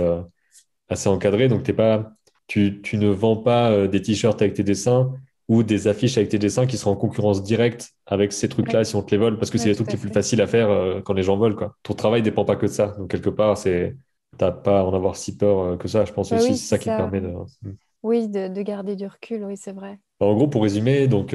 assez encadré. Donc, t'es pas, tu, ne vends pas euh, des t-shirts avec tes dessins ou des affiches avec tes dessins qui seront en concurrence directe avec ces trucs-là si on te les vole, parce que c'est les trucs les plus facile à faire euh, quand les gens volent. Quoi. Ton travail ne dépend pas que de ça. Donc, quelque part, c'est n'as pas à en avoir si peur euh, que ça. Je pense bah aussi c'est ça, qui permet de... Hein. Oui, de, garder du recul, oui, c'est vrai. Bah, en gros, pour résumer, donc,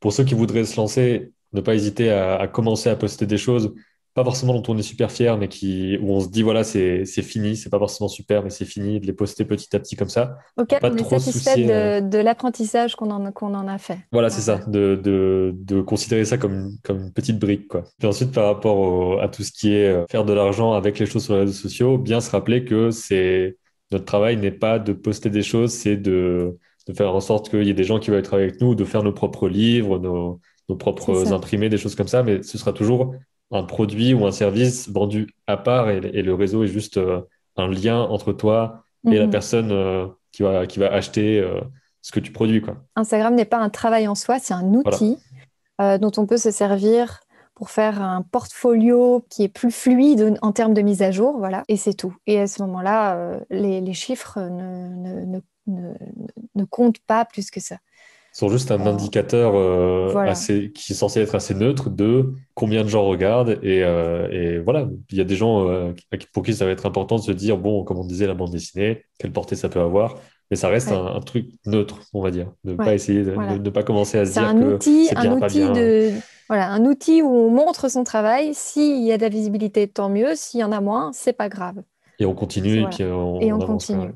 pour ceux qui voudraient se lancer, ne pas hésiter à commencer à poster des choses, pas forcément dont on est super fier, mais qui, où on se dit, voilà, c'est fini, c'est pas forcément super, mais c'est fini, de les poster petit à petit comme ça. pas on est satisfait euh, de, l'apprentissage qu'on en, en, a fait. Voilà, c'est ça, de, de, de, considérer ça comme, comme une petite brique. Quoi. Puis ensuite, par rapport à tout ce qui est euh, faire de l'argent avec les choses sur les réseaux sociaux, bien se rappeler que c'est notre travail n'est pas de poster des choses, c'est de, de faire en sorte qu'il y ait des gens qui veulent travailler avec nous, de faire nos propres livres, nos, nos propres imprimés, des choses comme ça, mais ce sera toujours un produit ou un service vendu à part et, le réseau est juste euh, un lien entre toi et la mhm. personne euh, qui, va, qui va acheter euh, ce que tu produis. Quoi. Instagram n'est pas un travail en soi, c'est un outil dont on peut se servir pour faire un portfolio qui est plus fluide en termes de mise à jour, voilà, et c'est tout. Et à ce moment-là, les, chiffres ne, ne, ne comptent pas plus que ça sont juste un euh, indicateur euh, assez, qui est censé être assez neutre de combien de gens regardent. Et, euh, voilà, il y a des gens pour qui ça va être important de se dire, bon, comme on disait, la bande dessinée, quelle portée ça peut avoir. Mais ça reste un, truc neutre, on va dire. Ne pas essayer, de, ne pas commencer à se dire que c'est un outil De... Voilà, un outil où on montre son travail. S'il y a de la visibilité, tant mieux. S'il y en a moins, c'est pas grave. Et on continue, et puis on continue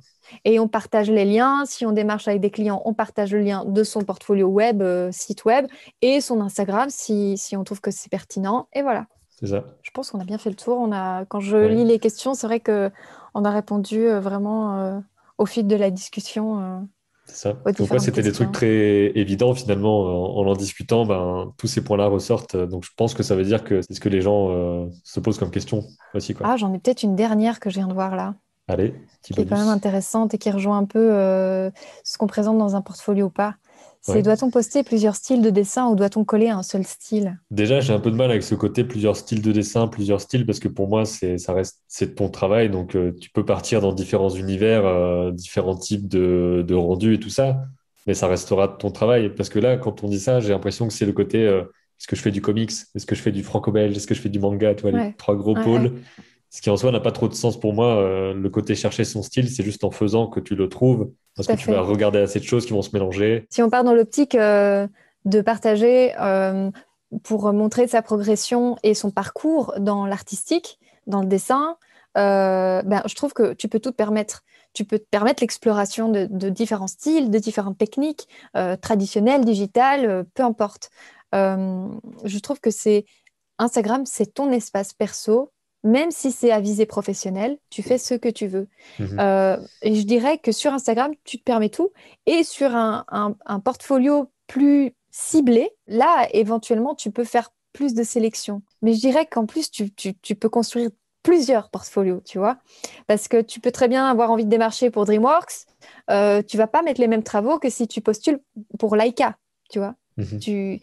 et on partage les liens. Si on démarche avec des clients, on partage le lien de son portfolio web, euh, site web et son Instagram si, si on trouve que c'est pertinent. Et voilà. C'est ça. Je pense qu'on a bien fait le tour. On a, quand je lis les questions, c'est vrai que on a répondu euh, vraiment euh, au fil de la discussion. c'est ça. Donc c'était des trucs très évidents finalement. En, en discutant, ben, tous ces points-là ressortent. Donc je pense que ça veut dire que c'est ce que les gens se posent comme question aussi. Ah, j'en ai peut-être une dernière que je viens de voir là. Allez, qui est quand même intéressante et qui rejoint un peu euh, ce qu'on présente dans un portfolio ou pas. C'est doit-on poster plusieurs styles de dessin ou doit-on coller un seul style Déjà, j'ai un peu de mal avec ce côté plusieurs styles de dessin, plusieurs styles, parce que pour moi, c'est ça reste c'est ton travail, donc euh, tu peux partir dans différents univers, euh, différents types de, rendus et tout ça, mais ça restera ton travail. Parce que là, quand on dit ça, j'ai l'impression que c'est le côté est-ce que je fais du comics, est-ce que je fais du franco-belge, est-ce que je fais du manga, tu vois, les trois gros pôles ce qui en soi n'a pas trop de sens pour moi. Euh, le côté chercher son style, c'est juste en faisant que tu le trouves, parce que tu vas regarder assez de choses qui vont se mélanger. Si on part dans l'optique euh, de partager euh, pour montrer sa progression et son parcours dans l'artistique, dans le dessin, ben, je trouve que tu peux tout te permettre. Tu peux te permettre l'exploration de, de différents styles, de différentes techniques, traditionnelles, digitales, peu importe. je trouve que c'est Instagram, c'est ton espace perso même si c'est à visée professionnelle, tu fais ce que tu veux. Mhm. Euh, et je dirais que sur Instagram, tu te permets tout. Et sur un, portfolio plus ciblé, là, éventuellement, tu peux faire plus de sélection. Mais je dirais qu'en plus, tu, peux construire plusieurs portfolios, tu vois. Parce que tu peux très bien avoir envie de démarcher pour DreamWorks, Tu euh, tu vas pas mettre les mêmes travaux que si tu postules pour Laika, tu vois. Mhm.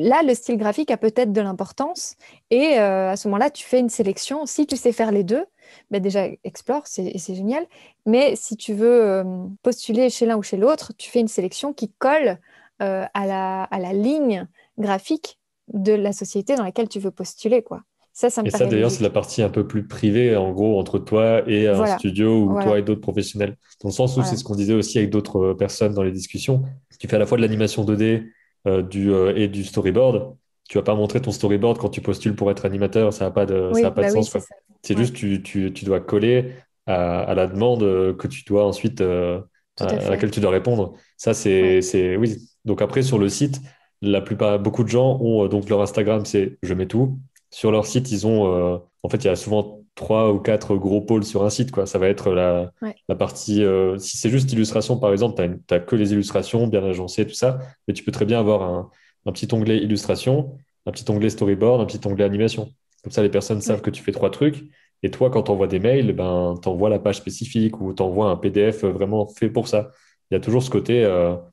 là, le style graphique a peut-être de l'importance et euh, à ce moment-là, tu fais une sélection. Si tu sais faire les deux, ben déjà, explore, c'est génial. Mais si tu veux euh, postuler chez l'un ou chez l'autre, tu fais une sélection qui colle euh, à, la, à, la, ligne graphique de la société dans laquelle tu veux postuler. quoi et ça, d'ailleurs, c'est la partie un peu plus privée, en gros, entre toi et un studio ou toi et d'autres professionnels. Dans le sens où c'est ce qu'on disait aussi avec d'autres euh, personnes dans les discussions, tu fais à la fois de l'animation 2D euh, du, euh, et du storyboard. Tu vas pas montrer ton storyboard quand tu postules pour être animateur, ça n'a pas de, ça a pas de bah sens. C'est juste, tu, tu, tu, dois coller à, la demande que tu dois ensuite, à, laquelle tu dois répondre. Ça, c'est, oui. Donc après, sur le site, la plupart, beaucoup de gens ont donc leur Instagram, c'est je mets tout. Sur leur site, ils ont. Euh, en fait, il y a souvent trois ou quatre gros pôles sur un site. Quoi. Ça va être la, la partie. Euh, si c'est juste illustration, par exemple, tu n'as que les illustrations bien agencées, tout ça. Mais tu peux très bien avoir un, un petit onglet illustration, un petit onglet storyboard, un petit onglet animation. Comme ça, les personnes savent que tu fais trois trucs. Et toi, quand tu envoies des mails, ben, tu la page spécifique ou tu un PDF euh, vraiment fait pour ça. Il y a toujours ce côté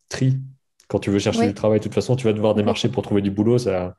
tri. Quand tu veux chercher du travail, de toute façon, tu vas devoir démarcher pour trouver du boulot. Ça...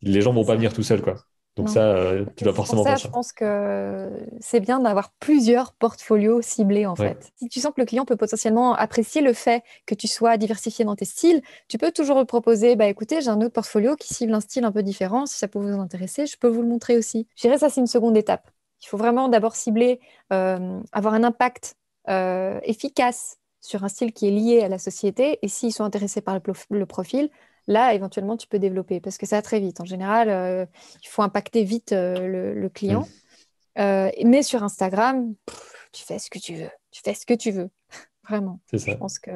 Les gens vont pas venir tout seuls. Quoi. Donc ça, euh, tu dois forcément pour ça, Je pense que c'est bien d'avoir plusieurs portfolios ciblés en fait. Si tu sens que le client peut potentiellement apprécier le fait que tu sois diversifié dans tes styles, tu peux toujours lui proposer, bah écoutez, j'ai un autre portfolio qui cible un style un peu différent. Si ça peut vous intéresser, je peux vous le montrer aussi. Je dirais ça, c'est une seconde étape. Il faut vraiment d'abord cibler, euh, avoir un impact euh, efficace sur un style qui est lié à la société. Et s'ils sont intéressés par le profil, là, éventuellement, tu peux développer parce que ça va très vite. En général, euh, il faut impacter vite euh, le, client. Euh, mais sur Instagram, tu fais ce que tu veux. Tu fais ce que tu veux. Vraiment. C'est ça. Je pense que.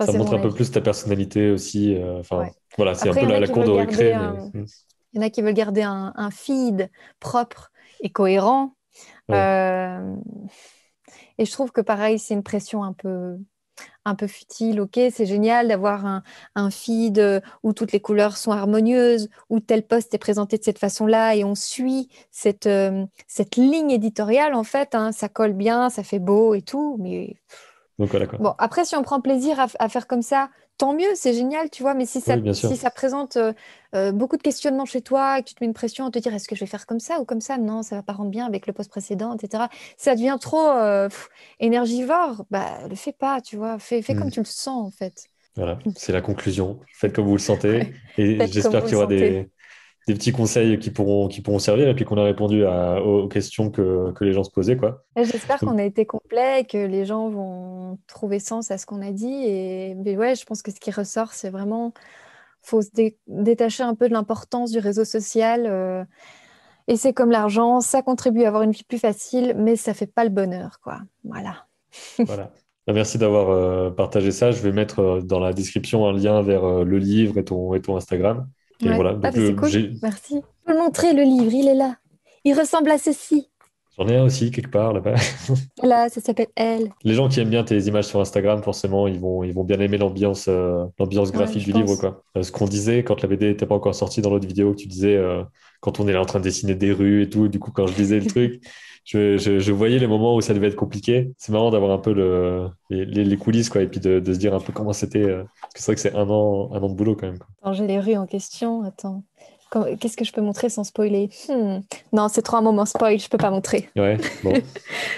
ça montre un peu plus ta personnalité aussi. Enfin, voilà, c'est un peu la, cour de récré. Mm. Il y en a qui veulent garder un, feed propre et cohérent. Et je trouve que pareil, c'est une pression un peu un peu futile. Ok, c'est génial d'avoir un, feed euh, où toutes les couleurs sont harmonieuses, où tel poste est présenté de cette façon-là et on suit cette, euh, ligne éditoriale en fait. Hein. ça colle bien, ça fait beau et tout, mais. Bon, après, si on prend plaisir à faire comme ça, tant mieux, c'est génial, tu vois. Mais si ça, présente euh, euh, beaucoup de questionnements chez toi, et que tu te mets une pression à te dire est-ce que je vais faire comme ça ou comme ça Non, ça ne va pas rendre bien avec le poste précédent, etc. Si ça devient trop euh, énergivore, bah le fais pas, tu vois. Fais, comme mmh. tu le sens en fait. Voilà, c'est la conclusion. Faites comme vous le sentez. et j'espère qu'il y aura des, des petits conseils qui pourront, qui pourront servir et puis qu'on a répondu aux questions que, que, les gens se posaient. Quoi. Bah, j'espère qu'on a été complet et que les gens vont trouver sens à ce qu'on a dit. Et mais ouais, je pense que ce qui ressort, c'est vraiment faut se détacher un peu de l'importance du réseau social. Euh, et c'est comme l'argent, ça contribue à avoir une vie plus facile, mais ça fait pas le bonheur. quoi. Voilà. voilà. Bah, merci d'avoir euh, partagé ça. Je vais mettre euh, dans la description un lien vers le livre et ton, et ton Instagram. Et ah, euh, Je peux montrer le livre, il est là. Il ressemble à ceci. J'en ai un aussi, quelque part, là-bas. Là, ça s'appelle Elle. Les gens qui aiment bien tes images sur Instagram, forcément, ils vont, ils vont bien aimer l'ambiance euh, l'ambiance graphique du livre. Quoi. Euh, ce qu'on disait quand la BD n'était pas encore sortie dans l'autre vidéo, tu disais euh, quand on est là en train de dessiner des rues et tout, du coup, quand je disais le truc, je, je, voyais les moments où ça devait être compliqué. C'est marrant d'avoir un peu le, les, coulisses, quoi, et puis de, de se dire un peu comment c'était. Parce que c'est vrai que c'est un an, un an de boulot quand même. Quoi. les rues en question, attends. Qu'est-ce que je peux montrer sans spoiler hmm. Non, c'est trop un moment spoil, je peux pas montrer.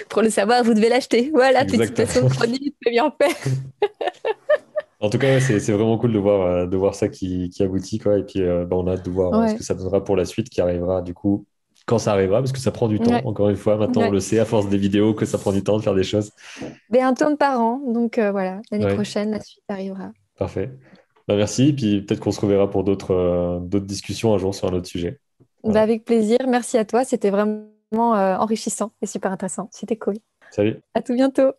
Pour le savoir, vous devez l'acheter. Voilà, petite façon chronique, c'est bien en tout cas, c'est vraiment cool de voir, euh, de voir ça qui, aboutit. Quoi. Et puis, euh, bah, on a hâte de voir euh, ce que ça donnera pour la suite qui arrivera du coup quand ça arrivera, parce que ça prend du temps. Encore une fois, maintenant, on le sait à force des vidéos que ça prend du temps de faire des choses. Mais ben, un tome par an, donc voilà, l'année prochaine, la suite arrivera. Parfait. Bah, merci, puis peut-être qu'on se reverra pour d'autres euh, d'autres discussions un jour sur un autre sujet. Bah, avec plaisir, merci à toi, c'était vraiment euh, enrichissant et super intéressant. C'était cool. Salut. À tout bientôt.